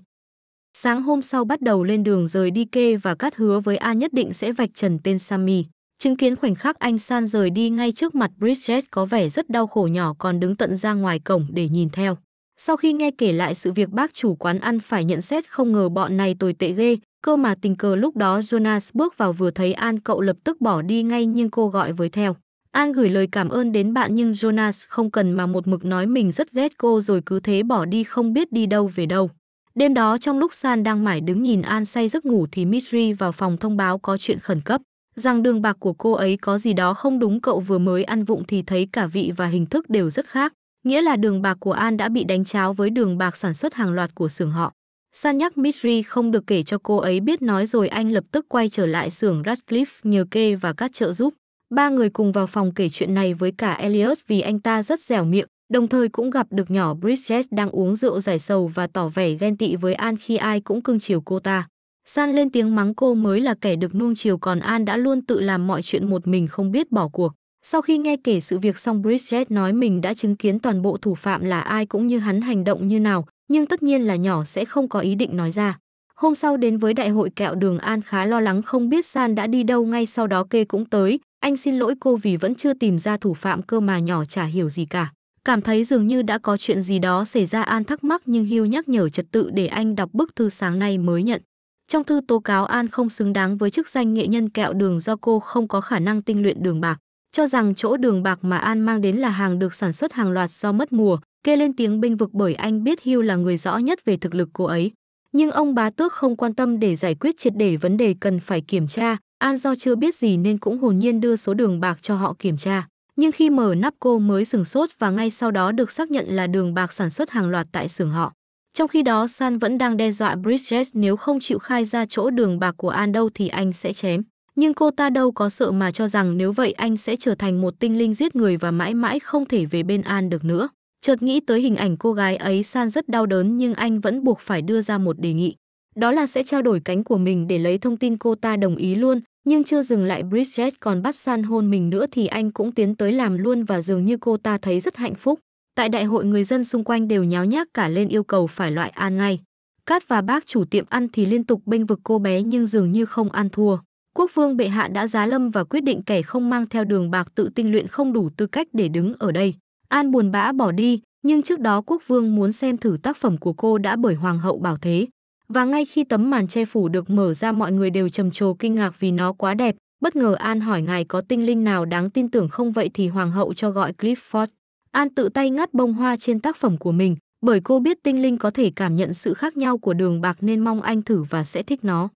Sáng hôm sau bắt đầu lên đường rời đi kê và cắt hứa với An nhất định sẽ vạch trần tên Sammy. Chứng kiến khoảnh khắc anh San rời đi ngay trước mặt Bridget có vẻ rất đau khổ nhỏ còn đứng tận ra ngoài cổng để nhìn theo. Sau khi nghe kể lại sự việc bác chủ quán ăn phải nhận xét không ngờ bọn này tồi tệ ghê, cơ mà tình cờ lúc đó Jonas bước vào vừa thấy An cậu lập tức bỏ đi ngay nhưng cô gọi với theo. An gửi lời cảm ơn đến bạn nhưng Jonas không cần mà một mực nói mình rất ghét cô rồi cứ thế bỏ đi không biết đi đâu về đâu. Đêm đó trong lúc San đang mải đứng nhìn An say giấc ngủ thì Mitri vào phòng thông báo có chuyện khẩn cấp, rằng đường bạc của cô ấy có gì đó không đúng cậu vừa mới ăn vụng thì thấy cả vị và hình thức đều rất khác nghĩa là đường bạc của An đã bị đánh cháo với đường bạc sản xuất hàng loạt của xưởng họ. San nhắc Mitri không được kể cho cô ấy biết nói rồi anh lập tức quay trở lại xưởng Radcliffe nhờ kê và các trợ giúp. Ba người cùng vào phòng kể chuyện này với cả Elliot vì anh ta rất dẻo miệng, đồng thời cũng gặp được nhỏ Bridget đang uống rượu giải sầu và tỏ vẻ ghen tị với An khi ai cũng cưng chiều cô ta. San lên tiếng mắng cô mới là kẻ được nuông chiều còn An đã luôn tự làm mọi chuyện một mình không biết bỏ cuộc. Sau khi nghe kể sự việc xong Bridget nói mình đã chứng kiến toàn bộ thủ phạm là ai cũng như hắn hành động như nào, nhưng tất nhiên là nhỏ sẽ không có ý định nói ra. Hôm sau đến với đại hội kẹo đường An khá lo lắng không biết San đã đi đâu ngay sau đó kê cũng tới. Anh xin lỗi cô vì vẫn chưa tìm ra thủ phạm cơ mà nhỏ chả hiểu gì cả. Cảm thấy dường như đã có chuyện gì đó xảy ra An thắc mắc nhưng Hiu nhắc nhở trật tự để anh đọc bức thư sáng nay mới nhận. Trong thư tố cáo An không xứng đáng với chức danh nghệ nhân kẹo đường do cô không có khả năng tinh luyện đường bạc cho rằng chỗ đường bạc mà An mang đến là hàng được sản xuất hàng loạt do mất mùa, kê lên tiếng binh vực bởi anh biết Hưu là người rõ nhất về thực lực cô ấy. Nhưng ông bá tước không quan tâm để giải quyết triệt để vấn đề cần phải kiểm tra, An do chưa biết gì nên cũng hồn nhiên đưa số đường bạc cho họ kiểm tra. Nhưng khi mở nắp cô mới sừng sốt và ngay sau đó được xác nhận là đường bạc sản xuất hàng loạt tại xưởng họ. Trong khi đó San vẫn đang đe dọa Bridget nếu không chịu khai ra chỗ đường bạc của An đâu thì anh sẽ chém nhưng cô ta đâu có sợ mà cho rằng nếu vậy anh sẽ trở thành một tinh linh giết người và mãi mãi không thể về bên An được nữa. Chợt nghĩ tới hình ảnh cô gái ấy San rất đau đớn nhưng anh vẫn buộc phải đưa ra một đề nghị. Đó là sẽ trao đổi cánh của mình để lấy thông tin cô ta đồng ý luôn, nhưng chưa dừng lại Bridget còn bắt San hôn mình nữa thì anh cũng tiến tới làm luôn và dường như cô ta thấy rất hạnh phúc. Tại đại hội người dân xung quanh đều nháo nhác cả lên yêu cầu phải loại An ngay. Cát và bác chủ tiệm ăn thì liên tục bênh vực cô bé nhưng dường như không ăn thua quốc vương bệ hạ đã giá lâm và quyết định kẻ không mang theo đường bạc tự tinh luyện không đủ tư cách để đứng ở đây. An buồn bã bỏ đi, nhưng trước đó quốc vương muốn xem thử tác phẩm của cô đã bởi hoàng hậu bảo thế. Và ngay khi tấm màn che phủ được mở ra mọi người đều trầm trồ kinh ngạc vì nó quá đẹp, bất ngờ An hỏi ngài có tinh linh nào đáng tin tưởng không vậy thì hoàng hậu cho gọi Clifford. An tự tay ngắt bông hoa trên tác phẩm của mình, bởi cô biết tinh linh có thể cảm nhận sự khác nhau của đường bạc nên mong anh thử và sẽ thích nó.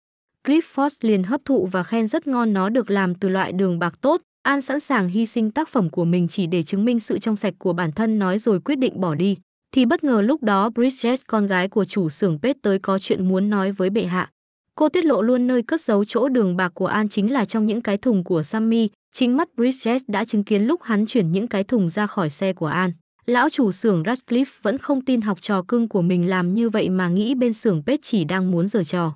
Clifford liền hấp thụ và khen rất ngon nó được làm từ loại đường bạc tốt. An sẵn sàng hy sinh tác phẩm của mình chỉ để chứng minh sự trong sạch của bản thân nói rồi quyết định bỏ đi. Thì bất ngờ lúc đó Bridget, con gái của chủ xưởng pet tới có chuyện muốn nói với bệ hạ. Cô tiết lộ luôn nơi cất giấu chỗ đường bạc của An chính là trong những cái thùng của Sammy. Chính mắt Bridget đã chứng kiến lúc hắn chuyển những cái thùng ra khỏi xe của An. Lão chủ xưởng Radcliffe vẫn không tin học trò cưng của mình làm như vậy mà nghĩ bên xưởng pet chỉ đang muốn giở trò.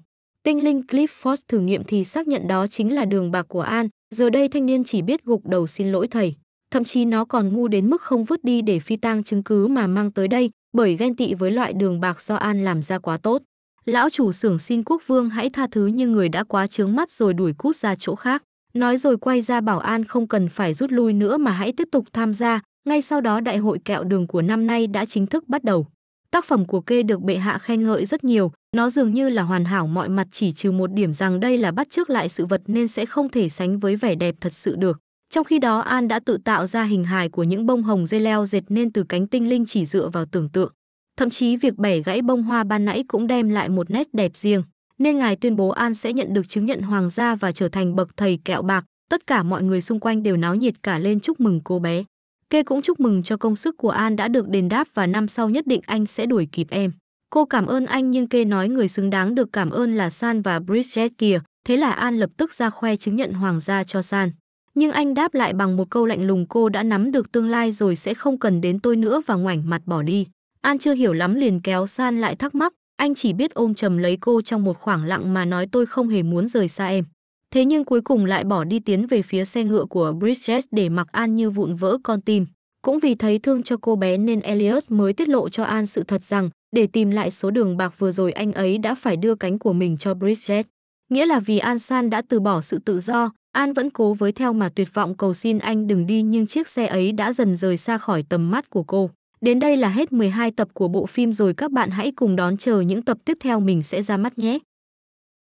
Tinh linh Clifford thử nghiệm thì xác nhận đó chính là đường bạc của An, giờ đây thanh niên chỉ biết gục đầu xin lỗi thầy. Thậm chí nó còn ngu đến mức không vứt đi để phi tang chứng cứ mà mang tới đây, bởi ghen tị với loại đường bạc do An làm ra quá tốt. Lão chủ xưởng xin quốc vương hãy tha thứ nhưng người đã quá trướng mắt rồi đuổi cút ra chỗ khác. Nói rồi quay ra bảo An không cần phải rút lui nữa mà hãy tiếp tục tham gia. Ngay sau đó đại hội kẹo đường của năm nay đã chính thức bắt đầu. Tác phẩm của kê được bệ hạ khen ngợi rất nhiều, nó dường như là hoàn hảo mọi mặt chỉ trừ một điểm rằng đây là bắt chước lại sự vật nên sẽ không thể sánh với vẻ đẹp thật sự được. Trong khi đó An đã tự tạo ra hình hài của những bông hồng dây leo dệt nên từ cánh tinh linh chỉ dựa vào tưởng tượng. Thậm chí việc bẻ gãy bông hoa ban nãy cũng đem lại một nét đẹp riêng. Nên ngài tuyên bố An sẽ nhận được chứng nhận hoàng gia và trở thành bậc thầy kẹo bạc. Tất cả mọi người xung quanh đều náo nhiệt cả lên chúc mừng cô bé. Kê cũng chúc mừng cho công sức của An đã được đền đáp và năm sau nhất định anh sẽ đuổi kịp em. Cô cảm ơn anh nhưng kê nói người xứng đáng được cảm ơn là San và Bridget kìa, thế là An lập tức ra khoe chứng nhận hoàng gia cho San. Nhưng anh đáp lại bằng một câu lạnh lùng cô đã nắm được tương lai rồi sẽ không cần đến tôi nữa và ngoảnh mặt bỏ đi. An chưa hiểu lắm liền kéo San lại thắc mắc, anh chỉ biết ôm chầm lấy cô trong một khoảng lặng mà nói tôi không hề muốn rời xa em. Thế nhưng cuối cùng lại bỏ đi tiến về phía xe ngựa của Bridget để mặc An như vụn vỡ con tim. Cũng vì thấy thương cho cô bé nên Elliot mới tiết lộ cho An sự thật rằng để tìm lại số đường bạc vừa rồi anh ấy đã phải đưa cánh của mình cho Bridget. Nghĩa là vì An San đã từ bỏ sự tự do, An vẫn cố với theo mà tuyệt vọng cầu xin anh đừng đi nhưng chiếc xe ấy đã dần rời xa khỏi tầm mắt của cô. Đến đây là hết 12 tập của bộ phim rồi các bạn hãy cùng đón chờ những tập tiếp theo mình sẽ ra mắt nhé.